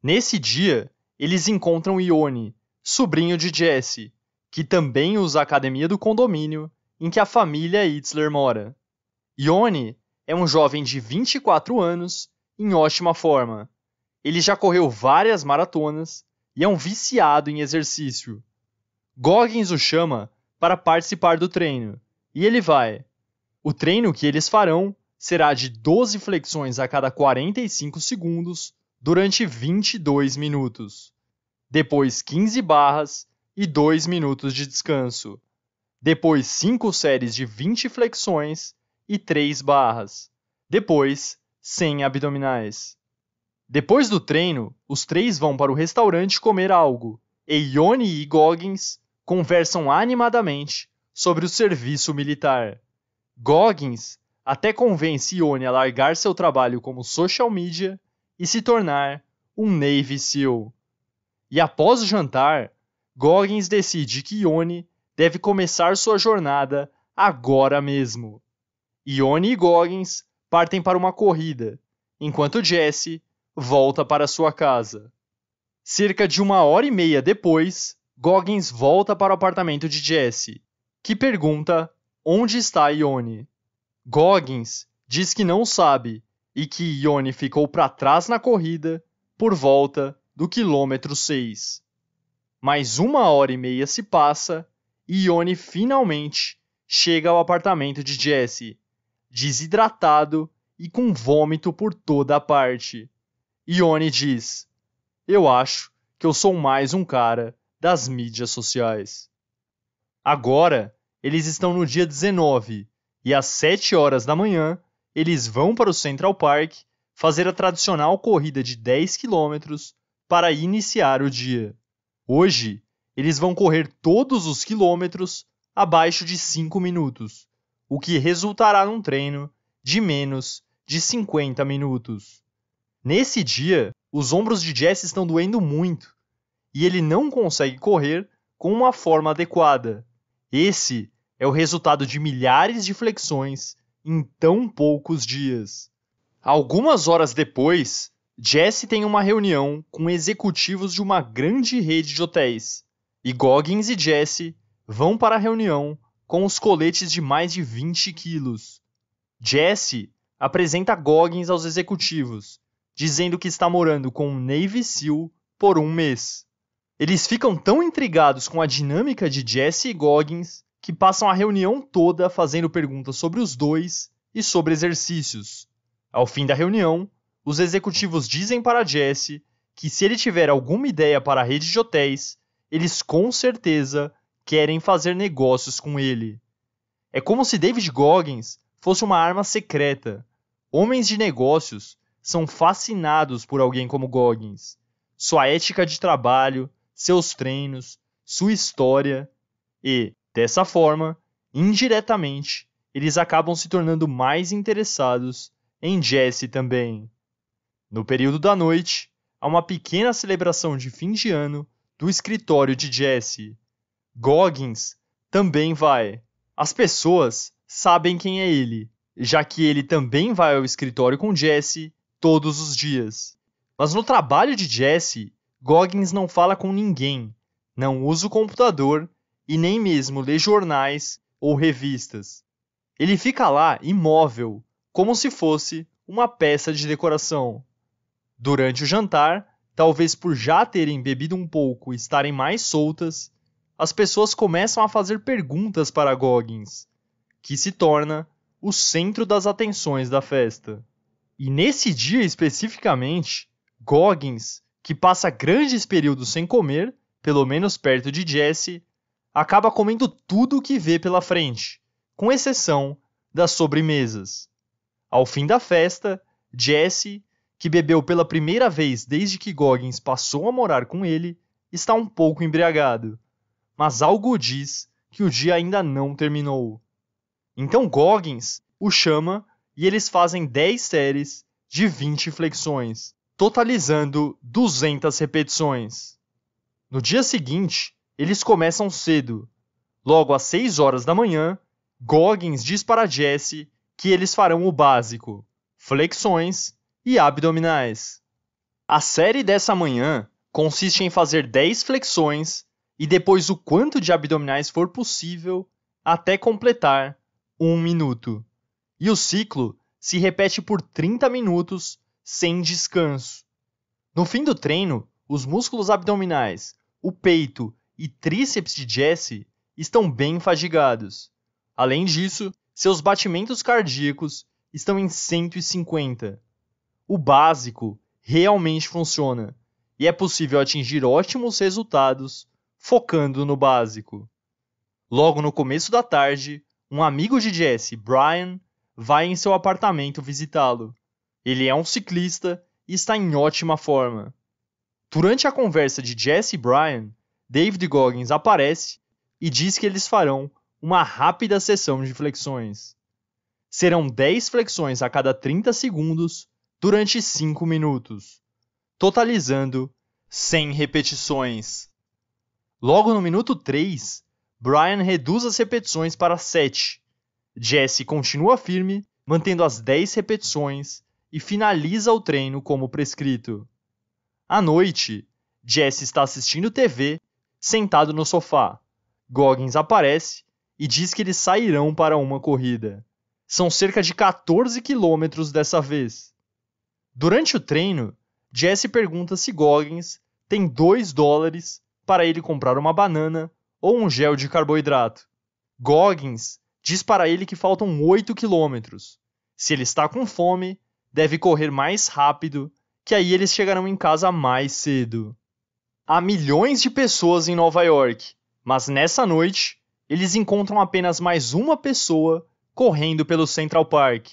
Nesse dia, eles encontram Ione, sobrinho de Jesse, que também usa a academia do condomínio em que a família Itzler mora. Ione é um jovem de 24 anos em ótima forma. Ele já correu várias maratonas e é um viciado em exercício. Goggins o chama para participar do treino e ele vai. O treino que eles farão será de 12 flexões a cada 45 segundos durante 22 minutos, depois 15 barras e 2 minutos de descanso. Depois, 5 séries de 20 flexões e 3 barras. Depois, 100 abdominais. Depois do treino, os três vão para o restaurante comer algo, e Ione e Goggins conversam animadamente sobre o serviço militar. Goggins até convence Ione a largar seu trabalho como social media e se tornar um Navy SEAL. E após o jantar, Goggins decide que Ione deve começar sua jornada agora mesmo. Ione e Goggins partem para uma corrida, enquanto Jesse volta para sua casa. Cerca de uma hora e meia depois, Goggins volta para o apartamento de Jesse, que pergunta onde está Ione. Goggins diz que não sabe e que Ione ficou para trás na corrida por volta do quilômetro 6. Mais uma hora e meia se passa e Ione finalmente chega ao apartamento de Jesse, desidratado e com vômito por toda a parte. Ione diz: Eu acho que eu sou mais um cara das mídias sociais. Agora, eles estão no dia 19 e às 7 horas da manhã eles vão para o Central Park fazer a tradicional corrida de 10 quilômetros para iniciar o dia. Hoje, eles vão correr todos os quilômetros abaixo de 5 minutos, o que resultará num treino de menos de 50 minutos. Nesse dia, os ombros de Jesse estão doendo muito e ele não consegue correr com uma forma adequada. Esse é o resultado de milhares de flexões em tão poucos dias. Algumas horas depois, Jesse tem uma reunião com executivos de uma grande rede de hotéis, e Goggins e Jesse vão para a reunião com os coletes de mais de 20 quilos. Jesse apresenta Goggins aos executivos, dizendo que está morando com um Navy SEAL por um mês. Eles ficam tão intrigados com a dinâmica de Jesse e Goggins que passam a reunião toda fazendo perguntas sobre os dois e sobre exercícios. Ao fim da reunião, os executivos dizem para Jesse que se ele tiver alguma ideia para a rede de hotéis, eles com certeza querem fazer negócios com ele. É como se David Goggins fosse uma arma secreta. Homens de negócios são fascinados por alguém como Goggins. Sua ética de trabalho, seus treinos, sua história e, dessa forma, indiretamente, eles acabam se tornando mais interessados em Jesse também. No período da noite, há uma pequena celebração de fim de ano do escritório de Jesse. Goggins também vai. As pessoas sabem quem é ele, já que ele também vai ao escritório com Jesse todos os dias. Mas no trabalho de Jesse, Goggins não fala com ninguém, não usa o computador e nem mesmo lê jornais ou revistas. Ele fica lá imóvel, como se fosse uma peça de decoração. Durante o jantar, talvez por já terem bebido um pouco e estarem mais soltas, as pessoas começam a fazer perguntas para Goggins, que se torna o centro das atenções da festa. E nesse dia especificamente, Goggins, que passa grandes períodos sem comer, pelo menos perto de Jesse, acaba comendo tudo o que vê pela frente, com exceção das sobremesas. Ao fim da festa, Jesse que bebeu pela primeira vez desde que Goggins passou a morar com ele, está um pouco embriagado. Mas algo diz que o dia ainda não terminou. Então Goggins o chama e eles fazem 10 séries de 20 flexões, totalizando 200 repetições. No dia seguinte, eles começam cedo. Logo às 6 horas da manhã, Goggins diz para Jesse que eles farão o básico: flexões e abdominais. A série dessa manhã consiste em fazer 10 flexões e depois o quanto de abdominais for possível até completar um minuto. E o ciclo se repete por 30 minutos sem descanso. No fim do treino, os músculos abdominais, o peito e tríceps de Jesse estão bem fadigados. Além disso, seus batimentos cardíacos estão em 150 o básico realmente funciona e é possível atingir ótimos resultados focando no básico. Logo no começo da tarde, um amigo de Jesse, Brian, vai em seu apartamento visitá-lo. Ele é um ciclista e está em ótima forma. Durante a conversa de Jesse e Brian, David Goggins aparece e diz que eles farão uma rápida sessão de flexões. Serão 10 flexões a cada 30 segundos durante 5 minutos, totalizando 100 repetições. Logo no minuto 3, Brian reduz as repetições para 7. Jesse continua firme, mantendo as 10 repetições e finaliza o treino como prescrito. À noite, Jesse está assistindo TV, sentado no sofá. Goggins aparece e diz que eles sairão para uma corrida. São cerca de 14 quilômetros dessa vez. Durante o treino, Jesse pergunta se Goggins tem 2 dólares para ele comprar uma banana ou um gel de carboidrato. Goggins diz para ele que faltam 8 quilômetros. Se ele está com fome, deve correr mais rápido, que aí eles chegarão em casa mais cedo. Há milhões de pessoas em Nova York, mas nessa noite eles encontram apenas mais uma pessoa correndo pelo Central Park.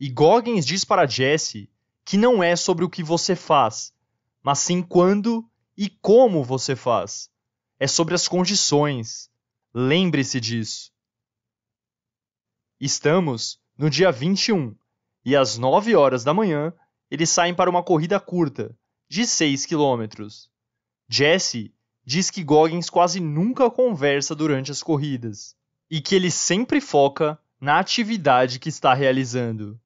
E Goggins diz para Jesse que não é sobre o que você faz, mas sim quando e como você faz. É sobre as condições. Lembre-se disso. Estamos no dia 21 e às 9 horas da manhã eles saem para uma corrida curta, de 6 quilômetros. Jesse diz que Goggins quase nunca conversa durante as corridas e que ele sempre foca na atividade que está realizando.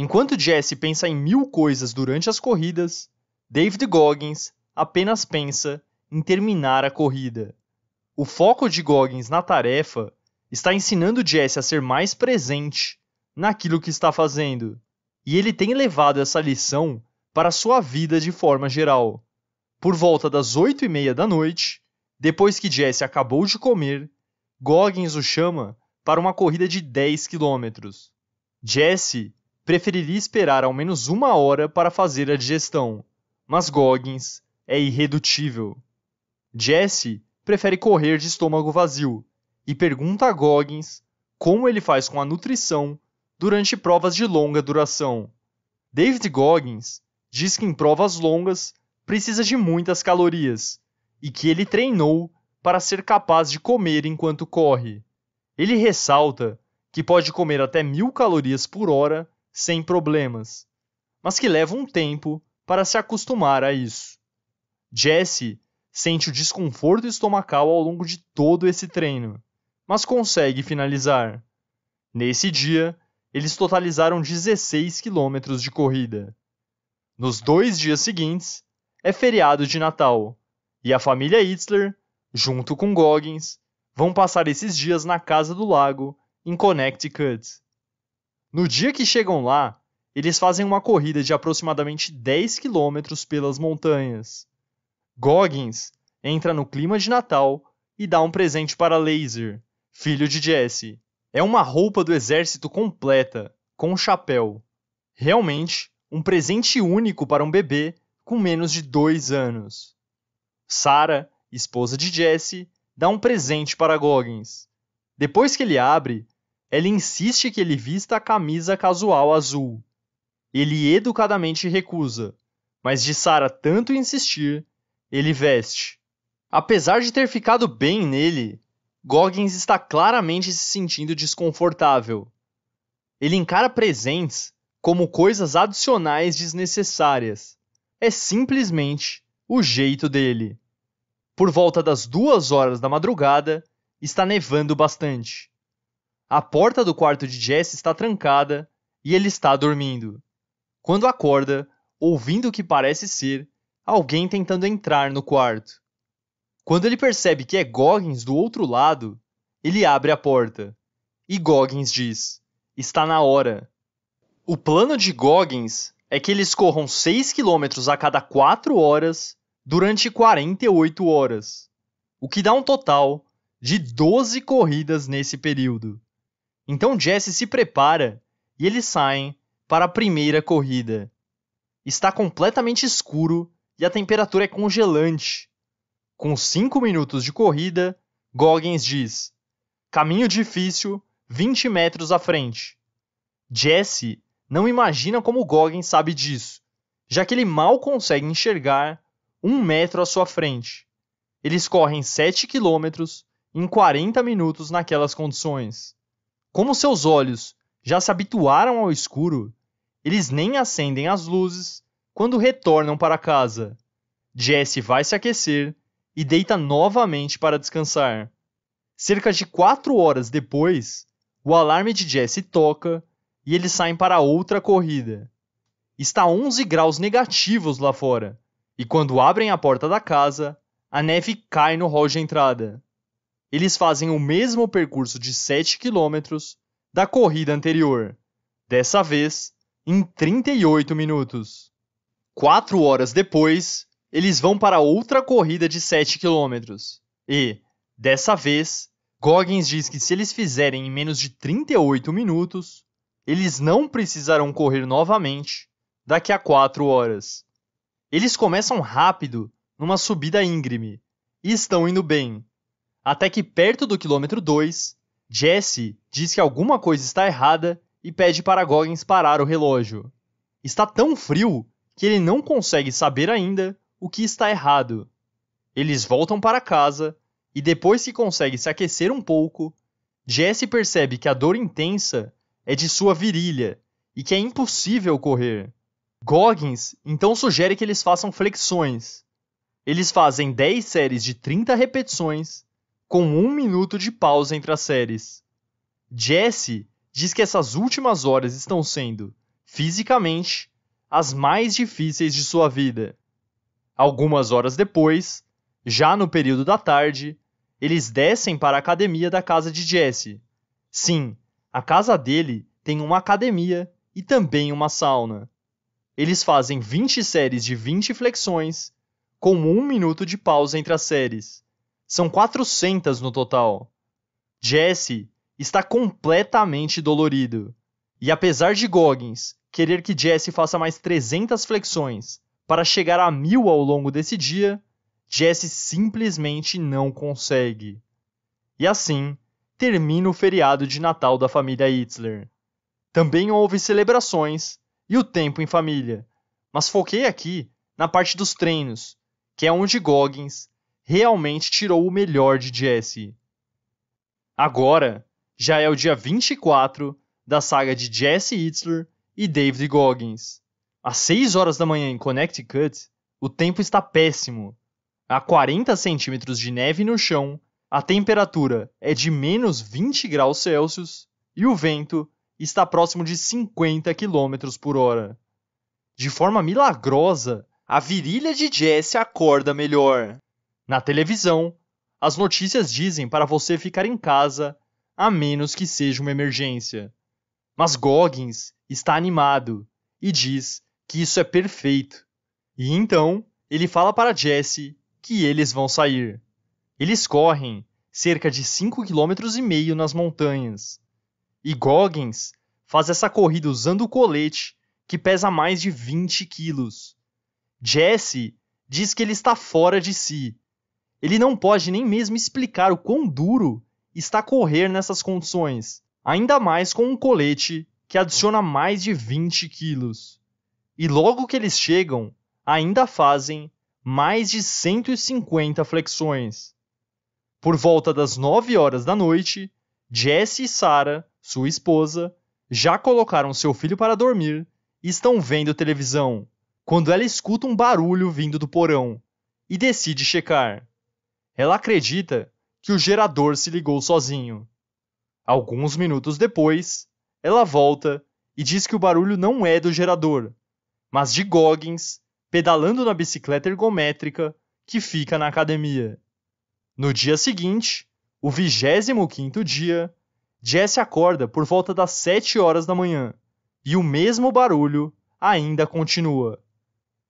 Enquanto Jesse pensa em mil coisas durante as corridas, David Goggins apenas pensa em terminar a corrida. O foco de Goggins na tarefa está ensinando Jesse a ser mais presente naquilo que está fazendo, e ele tem levado essa lição para sua vida de forma geral. Por volta das oito e meia da noite, depois que Jesse acabou de comer, Goggins o chama para uma corrida de 10 quilômetros. Jesse preferiria esperar ao menos uma hora para fazer a digestão, mas Goggins é irredutível. Jesse prefere correr de estômago vazio e pergunta a Goggins como ele faz com a nutrição durante provas de longa duração. David Goggins diz que em provas longas precisa de muitas calorias e que ele treinou para ser capaz de comer enquanto corre. Ele ressalta que pode comer até mil calorias por hora sem problemas, mas que leva um tempo para se acostumar a isso. Jesse sente o desconforto estomacal ao longo de todo esse treino, mas consegue finalizar. Nesse dia, eles totalizaram 16 quilômetros de corrida. Nos dois dias seguintes, é feriado de Natal, e a família Hitler, junto com Goggins, vão passar esses dias na Casa do Lago, em Connecticut. No dia que chegam lá, eles fazem uma corrida de aproximadamente 10 quilômetros pelas montanhas. Goggins entra no clima de Natal e dá um presente para Laser, filho de Jesse. É uma roupa do exército completa, com chapéu. Realmente, um presente único para um bebê com menos de dois anos. Sarah, esposa de Jesse, dá um presente para Goggins. Depois que ele abre, ela insiste que ele vista a camisa casual azul. Ele educadamente recusa, mas de Sara tanto insistir, ele veste. Apesar de ter ficado bem nele, Goggins está claramente se sentindo desconfortável. Ele encara presentes como coisas adicionais desnecessárias. É simplesmente o jeito dele. Por volta das duas horas da madrugada, está nevando bastante. A porta do quarto de Jesse está trancada e ele está dormindo. Quando acorda, ouvindo o que parece ser alguém tentando entrar no quarto. Quando ele percebe que é Goggins do outro lado, ele abre a porta. E Goggins diz: Está na hora. O plano de Goggins é que eles corram 6 km a cada 4 horas durante 48 horas, o que dá um total de 12 corridas nesse período. Então Jesse se prepara e eles saem para a primeira corrida. Está completamente escuro e a temperatura é congelante. Com 5 minutos de corrida, Goggins diz: Caminho difícil, 20 metros à frente. Jesse não imagina como Goggins sabe disso, já que ele mal consegue enxergar um metro à sua frente. Eles correm 7 quilômetros em 40 minutos naquelas condições. Como seus olhos já se habituaram ao escuro, eles nem acendem as luzes quando retornam para casa. Jesse vai se aquecer e deita novamente para descansar. Cerca de quatro horas depois, o alarme de Jesse toca e eles saem para outra corrida. Está 11 graus negativos lá fora, e quando abrem a porta da casa, a neve cai no hall de entrada eles fazem o mesmo percurso de 7 km da corrida anterior, dessa vez em 38 minutos. Quatro horas depois, eles vão para outra corrida de 7 km. E, dessa vez, Goggins diz que se eles fizerem em menos de 38 minutos, eles não precisarão correr novamente daqui a 4 horas. Eles começam rápido numa subida íngreme e estão indo bem, até que perto do quilômetro 2, Jesse diz que alguma coisa está errada e pede para Goggins parar o relógio. Está tão frio que ele não consegue saber ainda o que está errado. Eles voltam para casa e depois que consegue se aquecer um pouco, Jesse percebe que a dor intensa é de sua virilha e que é impossível correr. Goggins então sugere que eles façam flexões. Eles fazem 10 séries de 30 repetições com um minuto de pausa entre as séries. Jesse diz que essas últimas horas estão sendo, fisicamente, as mais difíceis de sua vida. Algumas horas depois, já no período da tarde, eles descem para a academia da casa de Jesse. Sim, a casa dele tem uma academia e também uma sauna. Eles fazem 20 séries de 20 flexões, com um minuto de pausa entre as séries. São 400 no total. Jesse está completamente dolorido. E apesar de Goggins querer que Jesse faça mais 300 flexões para chegar a mil ao longo desse dia, Jesse simplesmente não consegue. E assim termina o feriado de Natal da família Hitler. Também houve celebrações e o tempo em família, mas foquei aqui na parte dos treinos, que é onde Goggins realmente tirou o melhor de Jesse. Agora já é o dia 24 da saga de Jesse Hitler e David Goggins. Às 6 horas da manhã em Connecticut, o tempo está péssimo. Há 40 centímetros de neve no chão, a temperatura é de menos 20 graus Celsius e o vento está próximo de 50 km por hora. De forma milagrosa, a virilha de Jesse acorda melhor. Na televisão, as notícias dizem para você ficar em casa, a menos que seja uma emergência. Mas Goggins está animado e diz que isso é perfeito. E então ele fala para Jesse que eles vão sair. Eles correm cerca de 5,5 km nas montanhas. E Goggins faz essa corrida usando o colete que pesa mais de 20 quilos. Jesse diz que ele está fora de si ele não pode nem mesmo explicar o quão duro está correr nessas condições, ainda mais com um colete que adiciona mais de 20 quilos. E logo que eles chegam, ainda fazem mais de 150 flexões. Por volta das 9 horas da noite, Jesse e Sarah, sua esposa, já colocaram seu filho para dormir e estão vendo televisão, quando ela escuta um barulho vindo do porão e decide checar. Ela acredita que o gerador se ligou sozinho. Alguns minutos depois, ela volta e diz que o barulho não é do gerador, mas de Goggins pedalando na bicicleta ergométrica que fica na academia. No dia seguinte, o 25º dia, Jesse acorda por volta das 7 horas da manhã e o mesmo barulho ainda continua.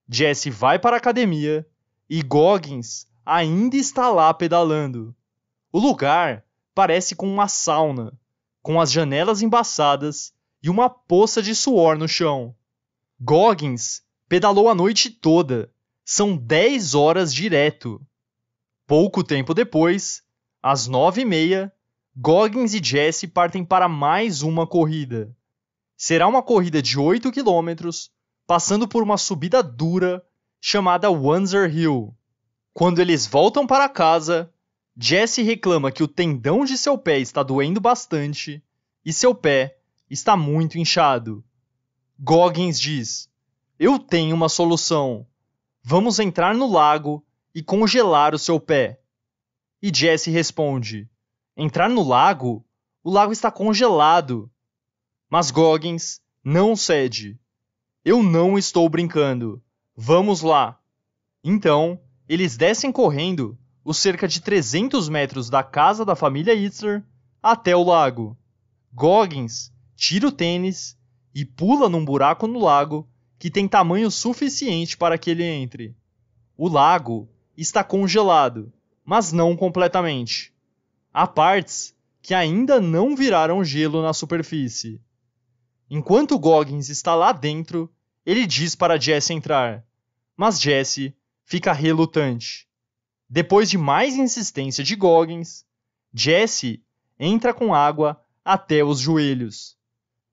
Jesse vai para a academia e Goggins ainda está lá pedalando. O lugar parece com uma sauna, com as janelas embaçadas e uma poça de suor no chão. Goggins pedalou a noite toda, são 10 horas direto. Pouco tempo depois, às nove e meia, Goggins e Jesse partem para mais uma corrida. Será uma corrida de 8 quilômetros, passando por uma subida dura chamada Wanzer Hill. Quando eles voltam para casa, Jesse reclama que o tendão de seu pé está doendo bastante e seu pé está muito inchado. Goggins diz: Eu tenho uma solução. Vamos entrar no lago e congelar o seu pé. E Jesse responde: Entrar no lago? O lago está congelado. Mas Goggins não cede. Eu não estou brincando. Vamos lá. Então, eles descem correndo os cerca de 300 metros da casa da família Hitler até o lago. Goggins tira o tênis e pula num buraco no lago que tem tamanho suficiente para que ele entre. O lago está congelado, mas não completamente. Há partes que ainda não viraram gelo na superfície. Enquanto Goggins está lá dentro, ele diz para Jesse entrar, mas Jesse fica relutante. Depois de mais insistência de Goggins, Jesse entra com água até os joelhos.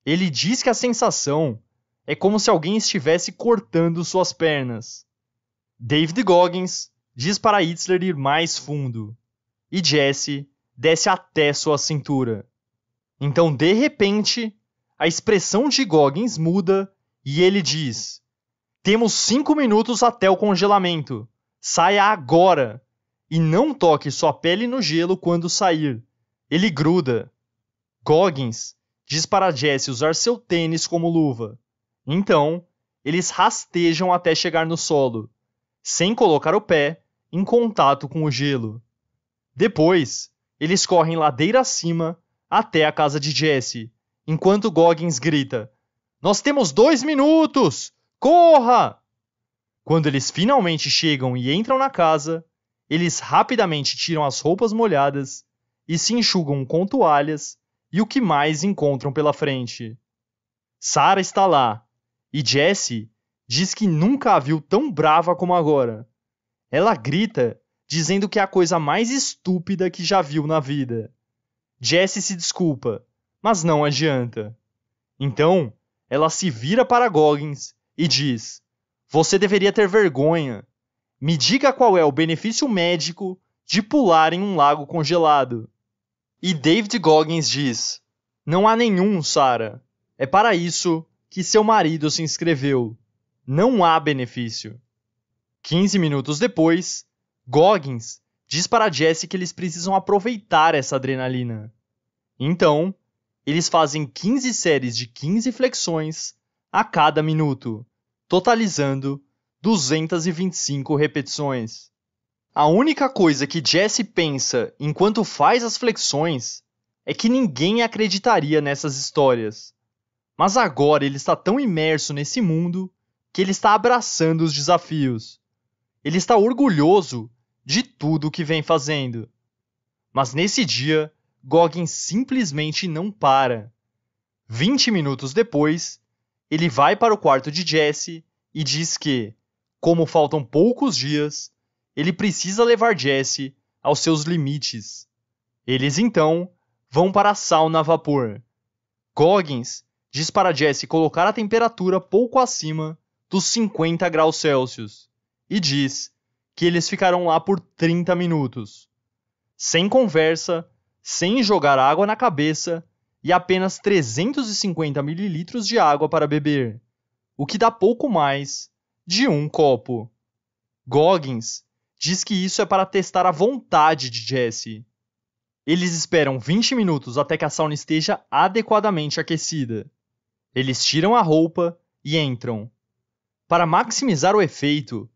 Ele diz que a sensação é como se alguém estivesse cortando suas pernas. David Goggins diz para Hitler ir mais fundo, e Jesse desce até sua cintura. Então, de repente, a expressão de Goggins muda e ele diz: temos cinco minutos até o congelamento. Saia agora! E não toque sua pele no gelo quando sair. Ele gruda. Goggins diz para Jesse usar seu tênis como luva. Então, eles rastejam até chegar no solo, sem colocar o pé em contato com o gelo. Depois, eles correm ladeira acima até a casa de Jesse, enquanto Goggins grita: Nós temos dois minutos! Corra! Quando eles finalmente chegam e entram na casa, eles rapidamente tiram as roupas molhadas e se enxugam com toalhas e o que mais encontram pela frente. Sara está lá e Jesse diz que nunca a viu tão brava como agora. Ela grita, dizendo que é a coisa mais estúpida que já viu na vida. Jesse se desculpa, mas não adianta. Então, ela se vira para Goggins e diz: Você deveria ter vergonha. Me diga qual é o benefício médico de pular em um lago congelado. E David Goggins diz: Não há nenhum, Sara. É para isso que seu marido se inscreveu. Não há benefício. 15 minutos depois, Goggins diz para Jesse que eles precisam aproveitar essa adrenalina. Então, eles fazem 15 séries de 15 flexões a cada minuto, totalizando 225 repetições. A única coisa que Jesse pensa enquanto faz as flexões é que ninguém acreditaria nessas histórias. Mas agora ele está tão imerso nesse mundo que ele está abraçando os desafios. Ele está orgulhoso de tudo o que vem fazendo. Mas nesse dia, Goggins simplesmente não para. 20 minutos depois, ele vai para o quarto de Jesse e diz que, como faltam poucos dias, ele precisa levar Jesse aos seus limites. Eles então vão para a sauna a vapor. Goggins diz para Jesse colocar a temperatura pouco acima dos 50 graus Celsius e diz que eles ficarão lá por 30 minutos. Sem conversa, sem jogar água na cabeça e apenas 350 ml de água para beber, o que dá pouco mais de um copo. Goggins diz que isso é para testar a vontade de Jesse. Eles esperam 20 minutos até que a sauna esteja adequadamente aquecida. Eles tiram a roupa e entram. Para maximizar o efeito,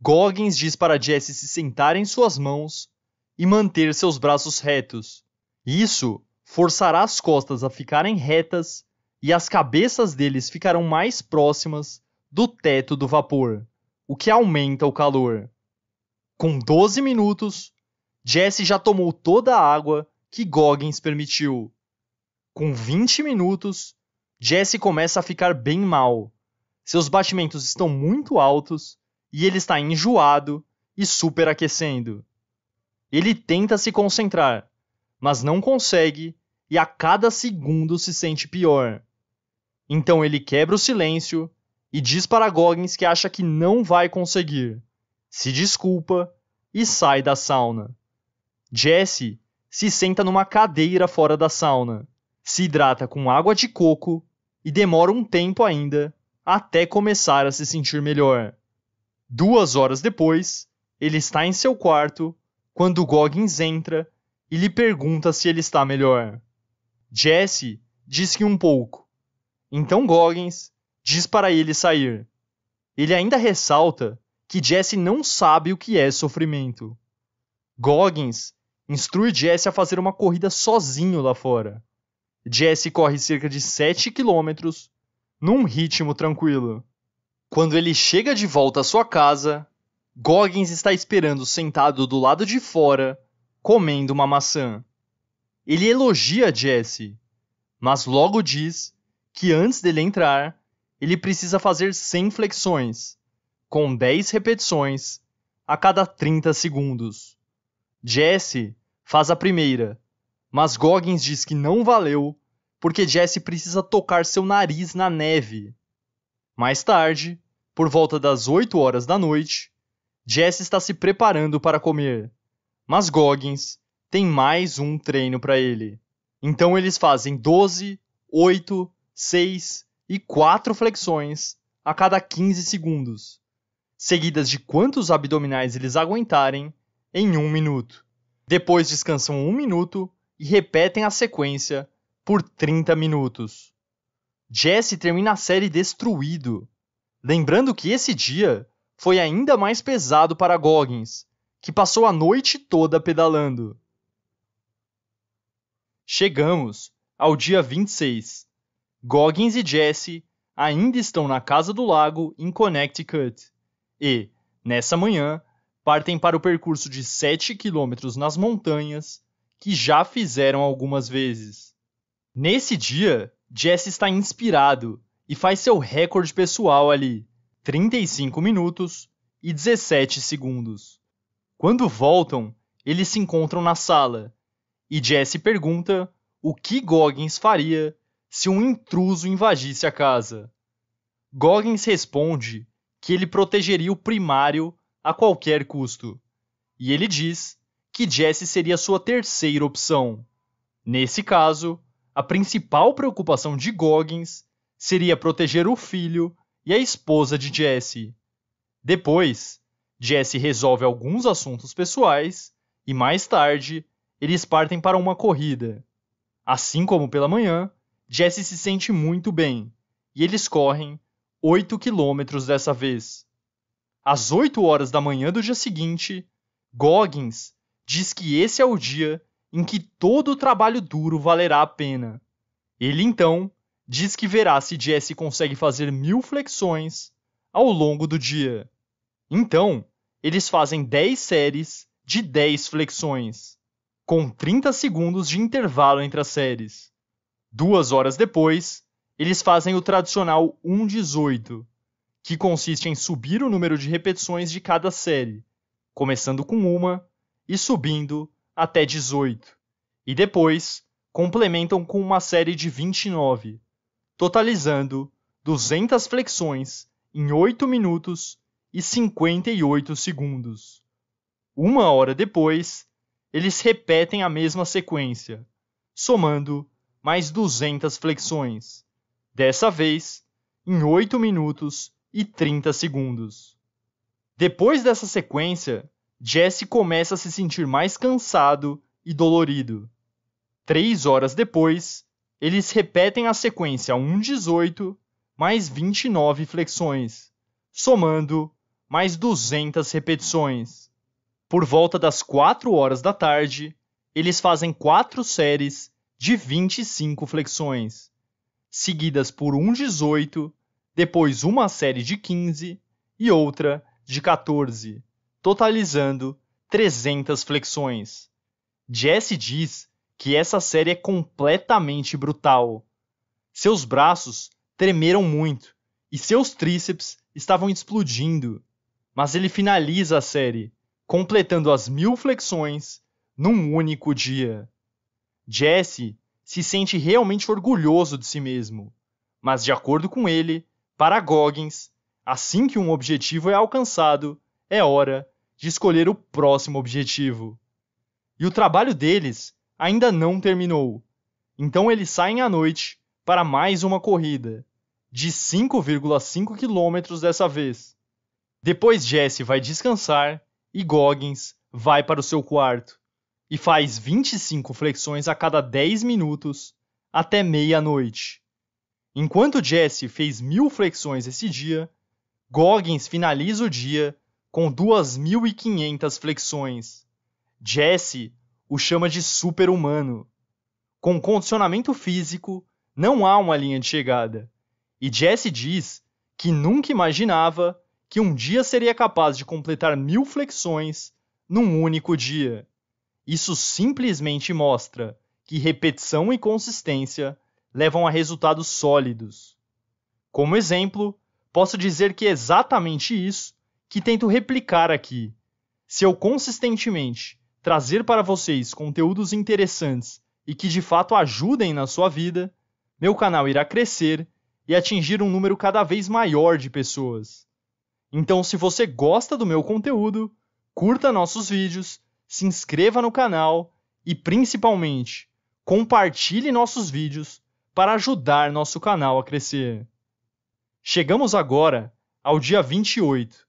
Goggins diz para Jesse se sentar em suas mãos e manter seus braços retos. Isso forçará as costas a ficarem retas e as cabeças deles ficarão mais próximas do teto do vapor, o que aumenta o calor. Com 12 minutos, Jesse já tomou toda a água que Goggins permitiu. Com 20 minutos, Jesse começa a ficar bem mal. Seus batimentos estão muito altos e ele está enjoado e superaquecendo. Ele tenta se concentrar, mas não consegue e a cada segundo se sente pior. Então ele quebra o silêncio e diz para Goggins que acha que não vai conseguir, se desculpa e sai da sauna. Jesse se senta numa cadeira fora da sauna, se hidrata com água de coco e demora um tempo ainda até começar a se sentir melhor. Duas horas depois, ele está em seu quarto quando Goggins entra e lhe pergunta se ele está melhor. Jesse diz que um pouco. Então Goggins diz para ele sair. Ele ainda ressalta que Jesse não sabe o que é sofrimento. Goggins instrui Jesse a fazer uma corrida sozinho lá fora. Jesse corre cerca de 7 quilômetros num ritmo tranquilo. Quando ele chega de volta à sua casa, Goggins está esperando sentado do lado de fora comendo uma maçã. Ele elogia Jesse, mas logo diz que antes dele entrar, ele precisa fazer 100 flexões, com 10 repetições a cada 30 segundos. Jesse faz a primeira, mas Goggins diz que não valeu porque Jesse precisa tocar seu nariz na neve. Mais tarde, por volta das 8 horas da noite, Jesse está se preparando para comer. Mas Goggins tem mais um treino para ele. Então eles fazem 12, 8, 6 e 4 flexões a cada 15 segundos, seguidas de quantos abdominais eles aguentarem em um minuto. Depois descansam um minuto e repetem a sequência por 30 minutos. Jesse termina a série destruído. Lembrando que esse dia foi ainda mais pesado para Goggins, que passou a noite toda pedalando. Chegamos ao dia 26. Goggins e Jesse ainda estão na casa do lago em Connecticut e, nessa manhã, partem para o percurso de 7 quilômetros nas montanhas que já fizeram algumas vezes. Nesse dia, Jesse está inspirado e faz seu recorde pessoal ali: 35 minutos e 17 segundos. Quando voltam, eles se encontram na sala e Jesse pergunta o que Goggins faria se um intruso invadisse a casa. Goggins responde que ele protegeria o primário a qualquer custo, e ele diz que Jesse seria sua terceira opção. Nesse caso, a principal preocupação de Goggins seria proteger o filho e a esposa de Jesse. Depois, Jesse resolve alguns assuntos pessoais e mais tarde eles partem para uma corrida. Assim como pela manhã, Jesse se sente muito bem e eles correm 8 quilômetros dessa vez. Às 8 horas da manhã do dia seguinte, Goggins diz que esse é o dia em que todo o trabalho duro valerá a pena. Ele então diz que verá se Jesse consegue fazer mil flexões ao longo do dia. Então, eles fazem 10 séries de 10 flexões, com 30 segundos de intervalo entre as séries. Duas horas depois, eles fazem o tradicional 1-18, que consiste em subir o número de repetições de cada série, começando com uma e subindo até 18, e depois complementam com uma série de 29, totalizando 200 flexões em 8 minutos e 58 segundos. Uma hora depois, eles repetem a mesma sequência, somando mais 200 flexões, dessa vez em 8 minutos e 30 segundos. Depois dessa sequência, Jesse começa a se sentir mais cansado e dolorido. Três horas depois, eles repetem a sequência 1,18 mais 29 flexões, somando mais 200 repetições. Por volta das 4 horas da tarde, eles fazem 4 séries de 25 flexões, seguidas por um 18, depois uma série de 15 e outra de 14, totalizando 300 flexões. Jesse diz que essa série é completamente brutal. Seus braços tremeram muito e seus tríceps estavam explodindo mas ele finaliza a série, completando as mil flexões num único dia. Jesse se sente realmente orgulhoso de si mesmo, mas de acordo com ele, para Goggins, assim que um objetivo é alcançado, é hora de escolher o próximo objetivo. E o trabalho deles ainda não terminou, então eles saem à noite para mais uma corrida, de 5,5 quilômetros dessa vez depois Jesse vai descansar e Goggins vai para o seu quarto e faz 25 flexões a cada 10 minutos até meia-noite. Enquanto Jesse fez mil flexões esse dia, Goggins finaliza o dia com 2.500 flexões. Jesse o chama de super-humano. Com condicionamento físico, não há uma linha de chegada. E Jesse diz que nunca imaginava que um dia seria capaz de completar mil flexões num único dia. Isso simplesmente mostra que repetição e consistência levam a resultados sólidos. Como exemplo, posso dizer que é exatamente isso que tento replicar aqui. Se eu consistentemente trazer para vocês conteúdos interessantes e que de fato ajudem na sua vida, meu canal irá crescer e atingir um número cada vez maior de pessoas. Então, se você gosta do meu conteúdo, curta nossos vídeos, se inscreva no canal e, principalmente, compartilhe nossos vídeos para ajudar nosso canal a crescer. Chegamos agora ao dia 28.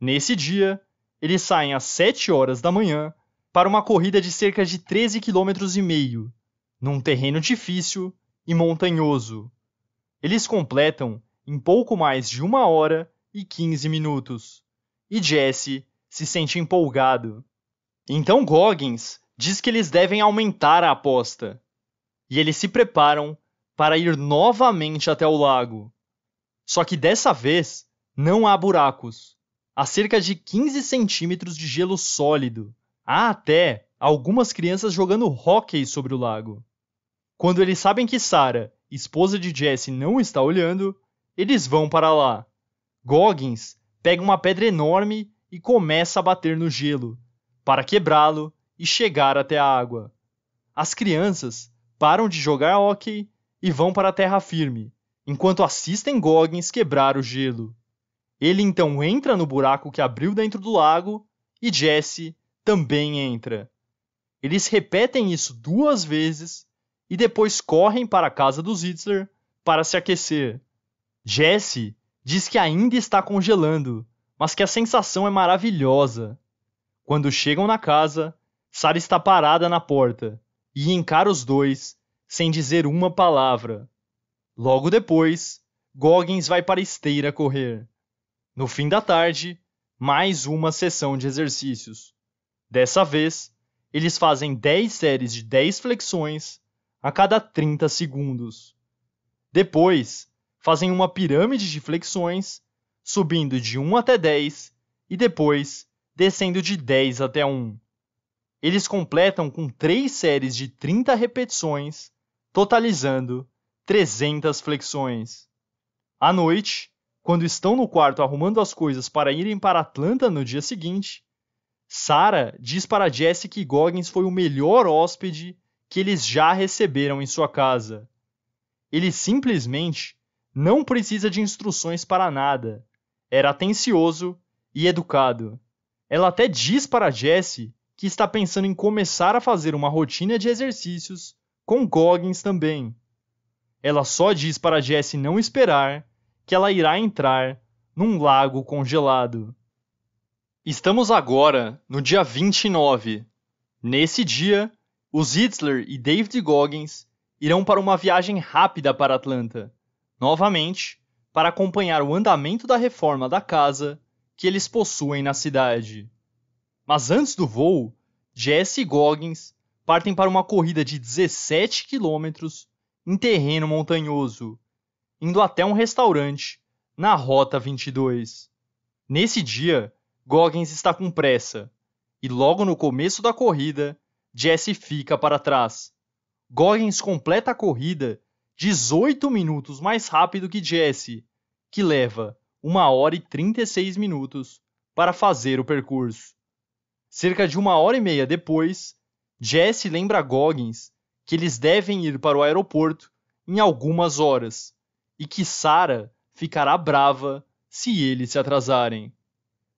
Nesse dia, eles saem às 7 horas da manhã para uma corrida de cerca de 13 km e meio, num terreno difícil e montanhoso. Eles completam em pouco mais de uma hora e 15 minutos, e Jesse se sente empolgado. Então Goggins diz que eles devem aumentar a aposta, e eles se preparam para ir novamente até o lago. Só que dessa vez não há buracos, há cerca de 15 centímetros de gelo sólido. Há até algumas crianças jogando hóquei sobre o lago. Quando eles sabem que Sarah, esposa de Jesse, não está olhando, eles vão para lá. Goggins pega uma pedra enorme e começa a bater no gelo, para quebrá-lo e chegar até a água. As crianças param de jogar hóquei e vão para a terra firme, enquanto assistem Goggins quebrar o gelo. Ele então entra no buraco que abriu dentro do lago e Jesse também entra. Eles repetem isso duas vezes e depois correm para a casa do Zitzler para se aquecer. Jesse diz que ainda está congelando, mas que a sensação é maravilhosa. Quando chegam na casa, Sara está parada na porta e encara os dois sem dizer uma palavra. Logo depois, Goggins vai para a esteira correr. No fim da tarde, mais uma sessão de exercícios. Dessa vez, eles fazem 10 séries de 10 flexões a cada 30 segundos. Depois, fazem uma pirâmide de flexões, subindo de 1 até 10 e depois descendo de 10 até 1. Eles completam com três séries de 30 repetições, totalizando 300 flexões. À noite, quando estão no quarto arrumando as coisas para irem para Atlanta no dia seguinte, Sarah diz para Jesse que Goggins foi o melhor hóspede que eles já receberam em sua casa. Ele simplesmente não precisa de instruções para nada. Era atencioso e educado. Ela até diz para Jesse que está pensando em começar a fazer uma rotina de exercícios com Goggins também. Ela só diz para Jesse não esperar que ela irá entrar num lago congelado. Estamos agora no dia 29. Nesse dia, os Hitzler e David Goggins irão para uma viagem rápida para Atlanta novamente, para acompanhar o andamento da reforma da casa que eles possuem na cidade. Mas antes do voo, Jesse e Goggins partem para uma corrida de 17 quilômetros em terreno montanhoso, indo até um restaurante na Rota 22. Nesse dia, Goggins está com pressa, e logo no começo da corrida, Jesse fica para trás. Goggins completa a corrida 18 minutos mais rápido que Jesse, que leva 1 hora e 36 minutos para fazer o percurso. Cerca de uma hora e meia depois, Jesse lembra a Goggins que eles devem ir para o aeroporto em algumas horas e que Sarah ficará brava se eles se atrasarem.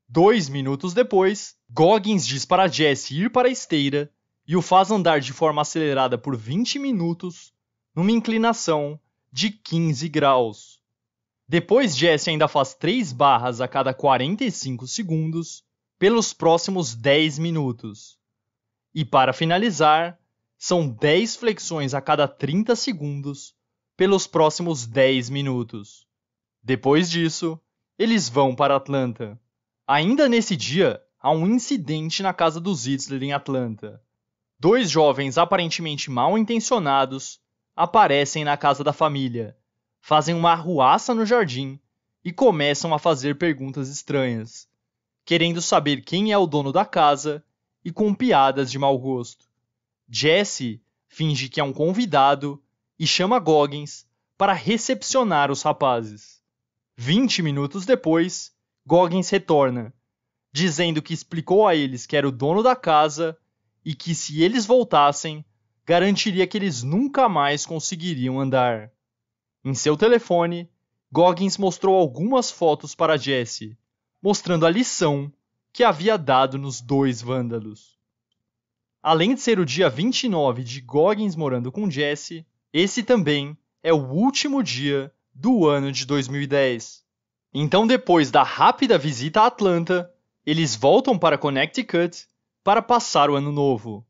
Dois minutos depois, Goggins diz para Jesse ir para a esteira e o faz andar de forma acelerada por 20 minutos numa inclinação de 15 graus. Depois, Jesse ainda faz 3 barras a cada 45 segundos pelos próximos 10 minutos. E para finalizar, são 10 flexões a cada 30 segundos pelos próximos 10 minutos. Depois disso, eles vão para Atlanta. Ainda nesse dia, há um incidente na casa dos Itzler em Atlanta. Dois jovens aparentemente mal intencionados aparecem na casa da família, fazem uma arruaça no jardim e começam a fazer perguntas estranhas, querendo saber quem é o dono da casa e com piadas de mau gosto. Jesse finge que é um convidado e chama Goggins para recepcionar os rapazes. Vinte minutos depois, Goggins retorna, dizendo que explicou a eles que era o dono da casa e que se eles voltassem, garantiria que eles nunca mais conseguiriam andar. Em seu telefone, Goggins mostrou algumas fotos para Jesse, mostrando a lição que havia dado nos dois vândalos. Além de ser o dia 29 de Goggins morando com Jesse, esse também é o último dia do ano de 2010. Então, depois da rápida visita a Atlanta, eles voltam para Connecticut para passar o ano novo.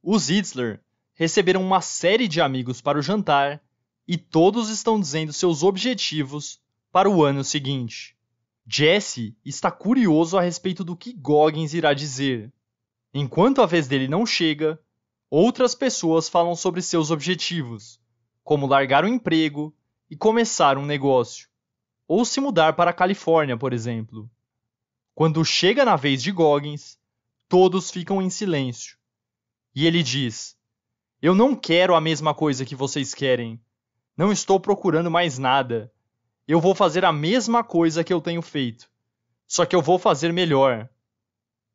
O Zitzler receberam uma série de amigos para o jantar e todos estão dizendo seus objetivos para o ano seguinte. Jesse está curioso a respeito do que Goggins irá dizer. Enquanto a vez dele não chega, outras pessoas falam sobre seus objetivos, como largar o um emprego e começar um negócio, ou se mudar para a Califórnia, por exemplo. Quando chega na vez de Goggins, todos ficam em silêncio. E ele diz: eu não quero a mesma coisa que vocês querem. Não estou procurando mais nada. Eu vou fazer a mesma coisa que eu tenho feito. Só que eu vou fazer melhor.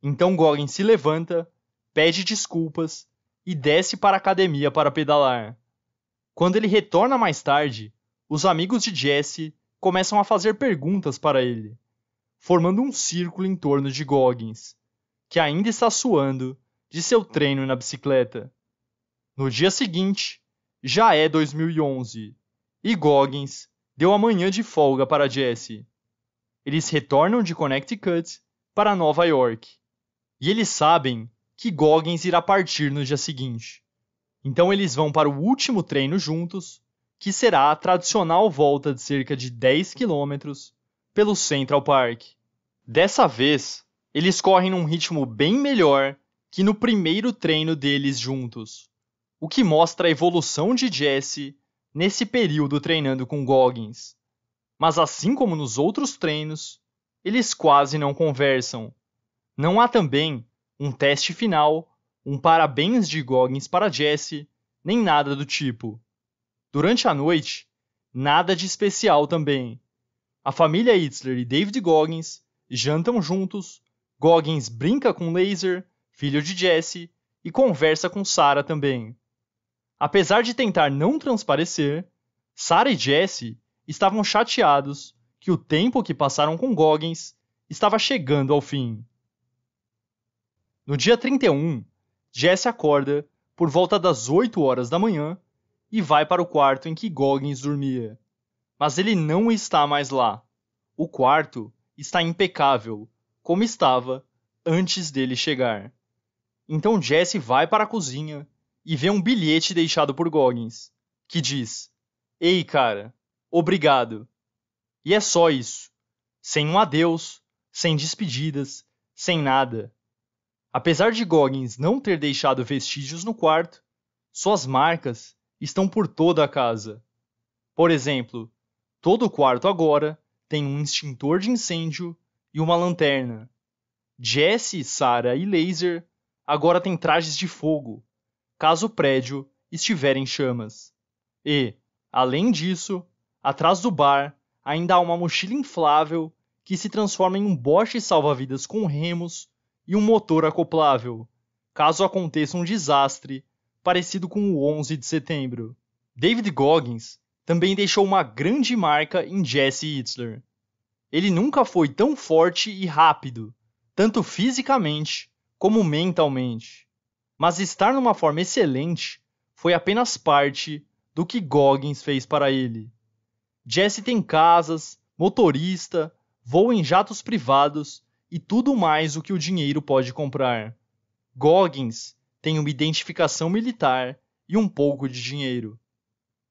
Então Goggins se levanta, pede desculpas e desce para a academia para pedalar. Quando ele retorna mais tarde, os amigos de Jesse começam a fazer perguntas para ele, formando um círculo em torno de Goggins, que ainda está suando de seu treino na bicicleta. No dia seguinte, já é 2011, e Goggins deu a manhã de folga para Jesse. Eles retornam de Connecticut para Nova York, e eles sabem que Goggins irá partir no dia seguinte. Então eles vão para o último treino juntos, que será a tradicional volta de cerca de 10 quilômetros pelo Central Park. Dessa vez, eles correm num ritmo bem melhor que no primeiro treino deles juntos o que mostra a evolução de Jesse nesse período treinando com Goggins. Mas assim como nos outros treinos, eles quase não conversam. Não há também um teste final, um parabéns de Goggins para Jesse, nem nada do tipo. Durante a noite, nada de especial também. A família Itzler e David Goggins jantam juntos, Goggins brinca com Laser, filho de Jesse, e conversa com Sarah também. Apesar de tentar não transparecer, Sarah e Jesse estavam chateados que o tempo que passaram com Goggins estava chegando ao fim. No dia 31, Jesse acorda por volta das 8 horas da manhã e vai para o quarto em que Goggins dormia. Mas ele não está mais lá. O quarto está impecável, como estava antes dele chegar. Então Jesse vai para a cozinha e vê um bilhete deixado por Goggins, que diz: Ei, cara, obrigado. E é só isso. Sem um adeus, sem despedidas, sem nada. Apesar de Goggins não ter deixado vestígios no quarto, suas marcas estão por toda a casa. Por exemplo, todo o quarto agora tem um extintor de incêndio e uma lanterna. Jesse, Sarah e Laser agora têm trajes de fogo caso o prédio estiver em chamas. E, além disso, atrás do bar ainda há uma mochila inflável que se transforma em um bote salva-vidas com remos e um motor acoplável, caso aconteça um desastre parecido com o 11 de setembro. David Goggins também deixou uma grande marca em Jesse Itzler. Ele nunca foi tão forte e rápido, tanto fisicamente como mentalmente. Mas estar numa forma excelente foi apenas parte do que Goggins fez para ele. Jesse tem casas, motorista, voa em jatos privados e tudo mais o que o dinheiro pode comprar. Goggins tem uma identificação militar e um pouco de dinheiro.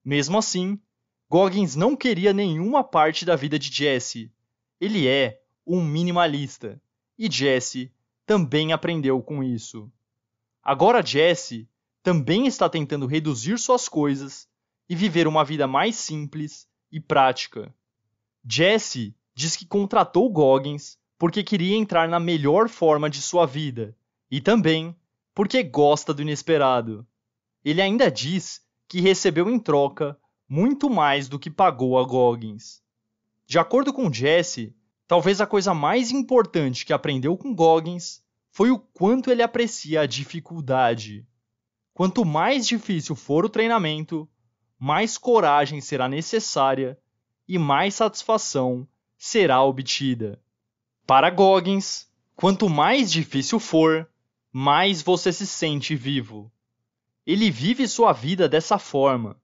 Mesmo assim, Goggins não queria nenhuma parte da vida de Jesse. Ele é um minimalista e Jesse também aprendeu com isso. Agora Jesse também está tentando reduzir suas coisas e viver uma vida mais simples e prática. Jesse diz que contratou Goggins porque queria entrar na melhor forma de sua vida e também porque gosta do inesperado. Ele ainda diz que recebeu em troca muito mais do que pagou a Goggins. De acordo com Jesse, talvez a coisa mais importante que aprendeu com Goggins foi o quanto ele aprecia a dificuldade. Quanto mais difícil for o treinamento, mais coragem será necessária e mais satisfação será obtida. Para Goggins, quanto mais difícil for, mais você se sente vivo. Ele vive sua vida dessa forma.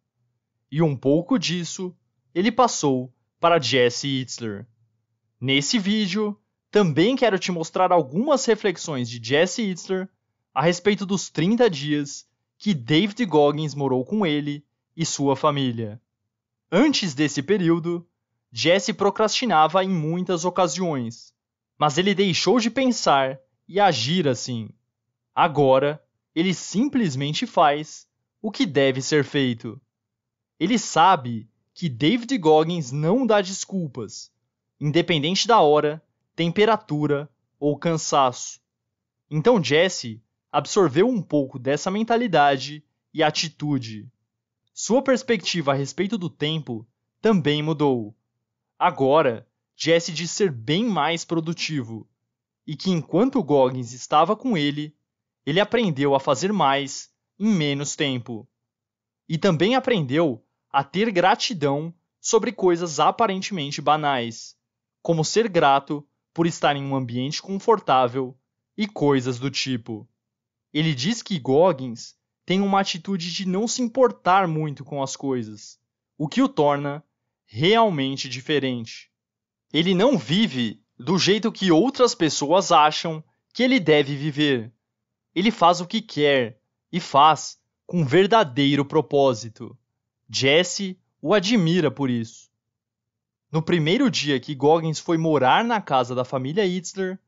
E um pouco disso ele passou para Jesse Itzler. Nesse vídeo, também quero te mostrar algumas reflexões de Jesse Itzler a respeito dos 30 dias que David Goggins morou com ele e sua família. Antes desse período, Jesse procrastinava em muitas ocasiões, mas ele deixou de pensar e agir assim. Agora, ele simplesmente faz o que deve ser feito. Ele sabe que David Goggins não dá desculpas, independente da hora temperatura ou cansaço. Então Jesse absorveu um pouco dessa mentalidade e atitude. Sua perspectiva a respeito do tempo também mudou. Agora, Jesse diz ser bem mais produtivo e que enquanto Goggins estava com ele, ele aprendeu a fazer mais em menos tempo. E também aprendeu a ter gratidão sobre coisas aparentemente banais, como ser grato por estar em um ambiente confortável e coisas do tipo. Ele diz que Goggins tem uma atitude de não se importar muito com as coisas, o que o torna realmente diferente. Ele não vive do jeito que outras pessoas acham que ele deve viver. Ele faz o que quer e faz com verdadeiro propósito. Jesse o admira por isso. No primeiro dia que Goggins foi morar na casa da família Itzler,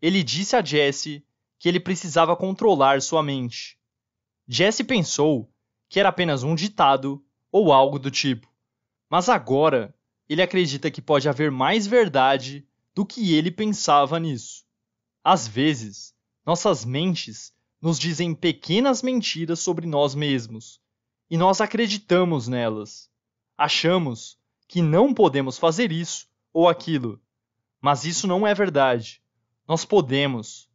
ele disse a Jesse que ele precisava controlar sua mente. Jesse pensou que era apenas um ditado ou algo do tipo, mas agora ele acredita que pode haver mais verdade do que ele pensava nisso. Às vezes, nossas mentes nos dizem pequenas mentiras sobre nós mesmos e nós acreditamos nelas. Achamos que não podemos fazer isso ou aquilo. Mas isso não é verdade. Nós podemos.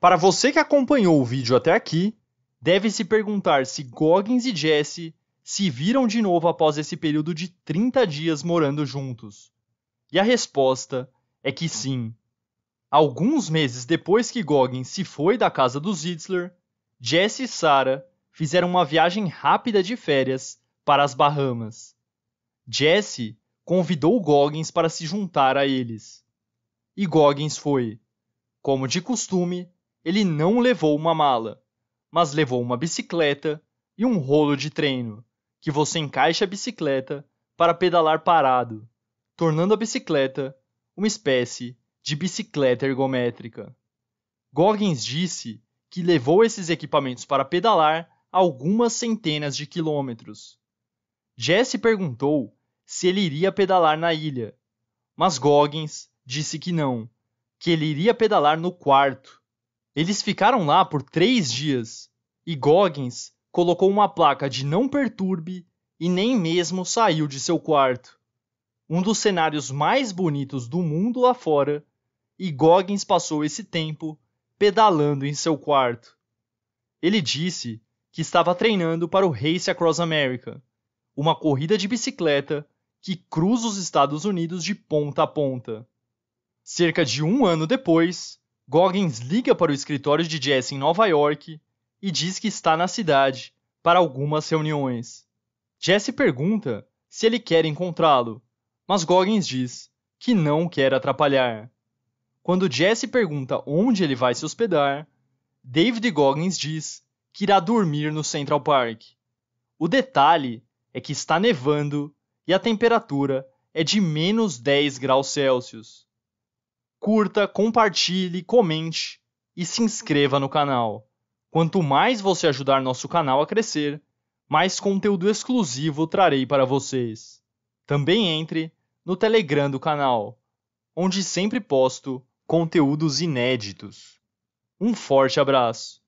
Para você que acompanhou o vídeo até aqui, deve se perguntar se Goggins e Jesse se viram de novo após esse período de 30 dias morando juntos. E a resposta é que sim. Alguns meses depois que Goggins se foi da casa do Zitzler, Jesse e Sarah fizeram uma viagem rápida de férias para as Bahamas. Jesse convidou Goggins para se juntar a eles. E Goggins foi. Como de costume, ele não levou uma mala, mas levou uma bicicleta e um rolo de treino, que você encaixa a bicicleta para pedalar parado, tornando a bicicleta uma espécie de bicicleta ergométrica. Goggins disse que levou esses equipamentos para pedalar algumas centenas de quilômetros. Jesse perguntou se ele iria pedalar na ilha. Mas Goggins disse que não, que ele iria pedalar no quarto. Eles ficaram lá por três dias e Goggins colocou uma placa de não perturbe e nem mesmo saiu de seu quarto. Um dos cenários mais bonitos do mundo lá fora, e Goggins passou esse tempo pedalando em seu quarto. Ele disse que estava treinando para o Race Across America, uma corrida de bicicleta que cruza os Estados Unidos de ponta a ponta. Cerca de um ano depois, Goggins liga para o escritório de Jesse em Nova York e diz que está na cidade para algumas reuniões. Jesse pergunta se ele quer encontrá-lo, mas Goggins diz que não quer atrapalhar. Quando Jesse pergunta onde ele vai se hospedar, David Goggins diz que irá dormir no Central Park. O detalhe é que está nevando e a temperatura é de menos 10 graus Celsius. Curta, compartilhe, comente e se inscreva no canal. Quanto mais você ajudar nosso canal a crescer, mais conteúdo exclusivo trarei para vocês. Também entre no Telegram do canal, onde sempre posto conteúdos inéditos. Um forte abraço!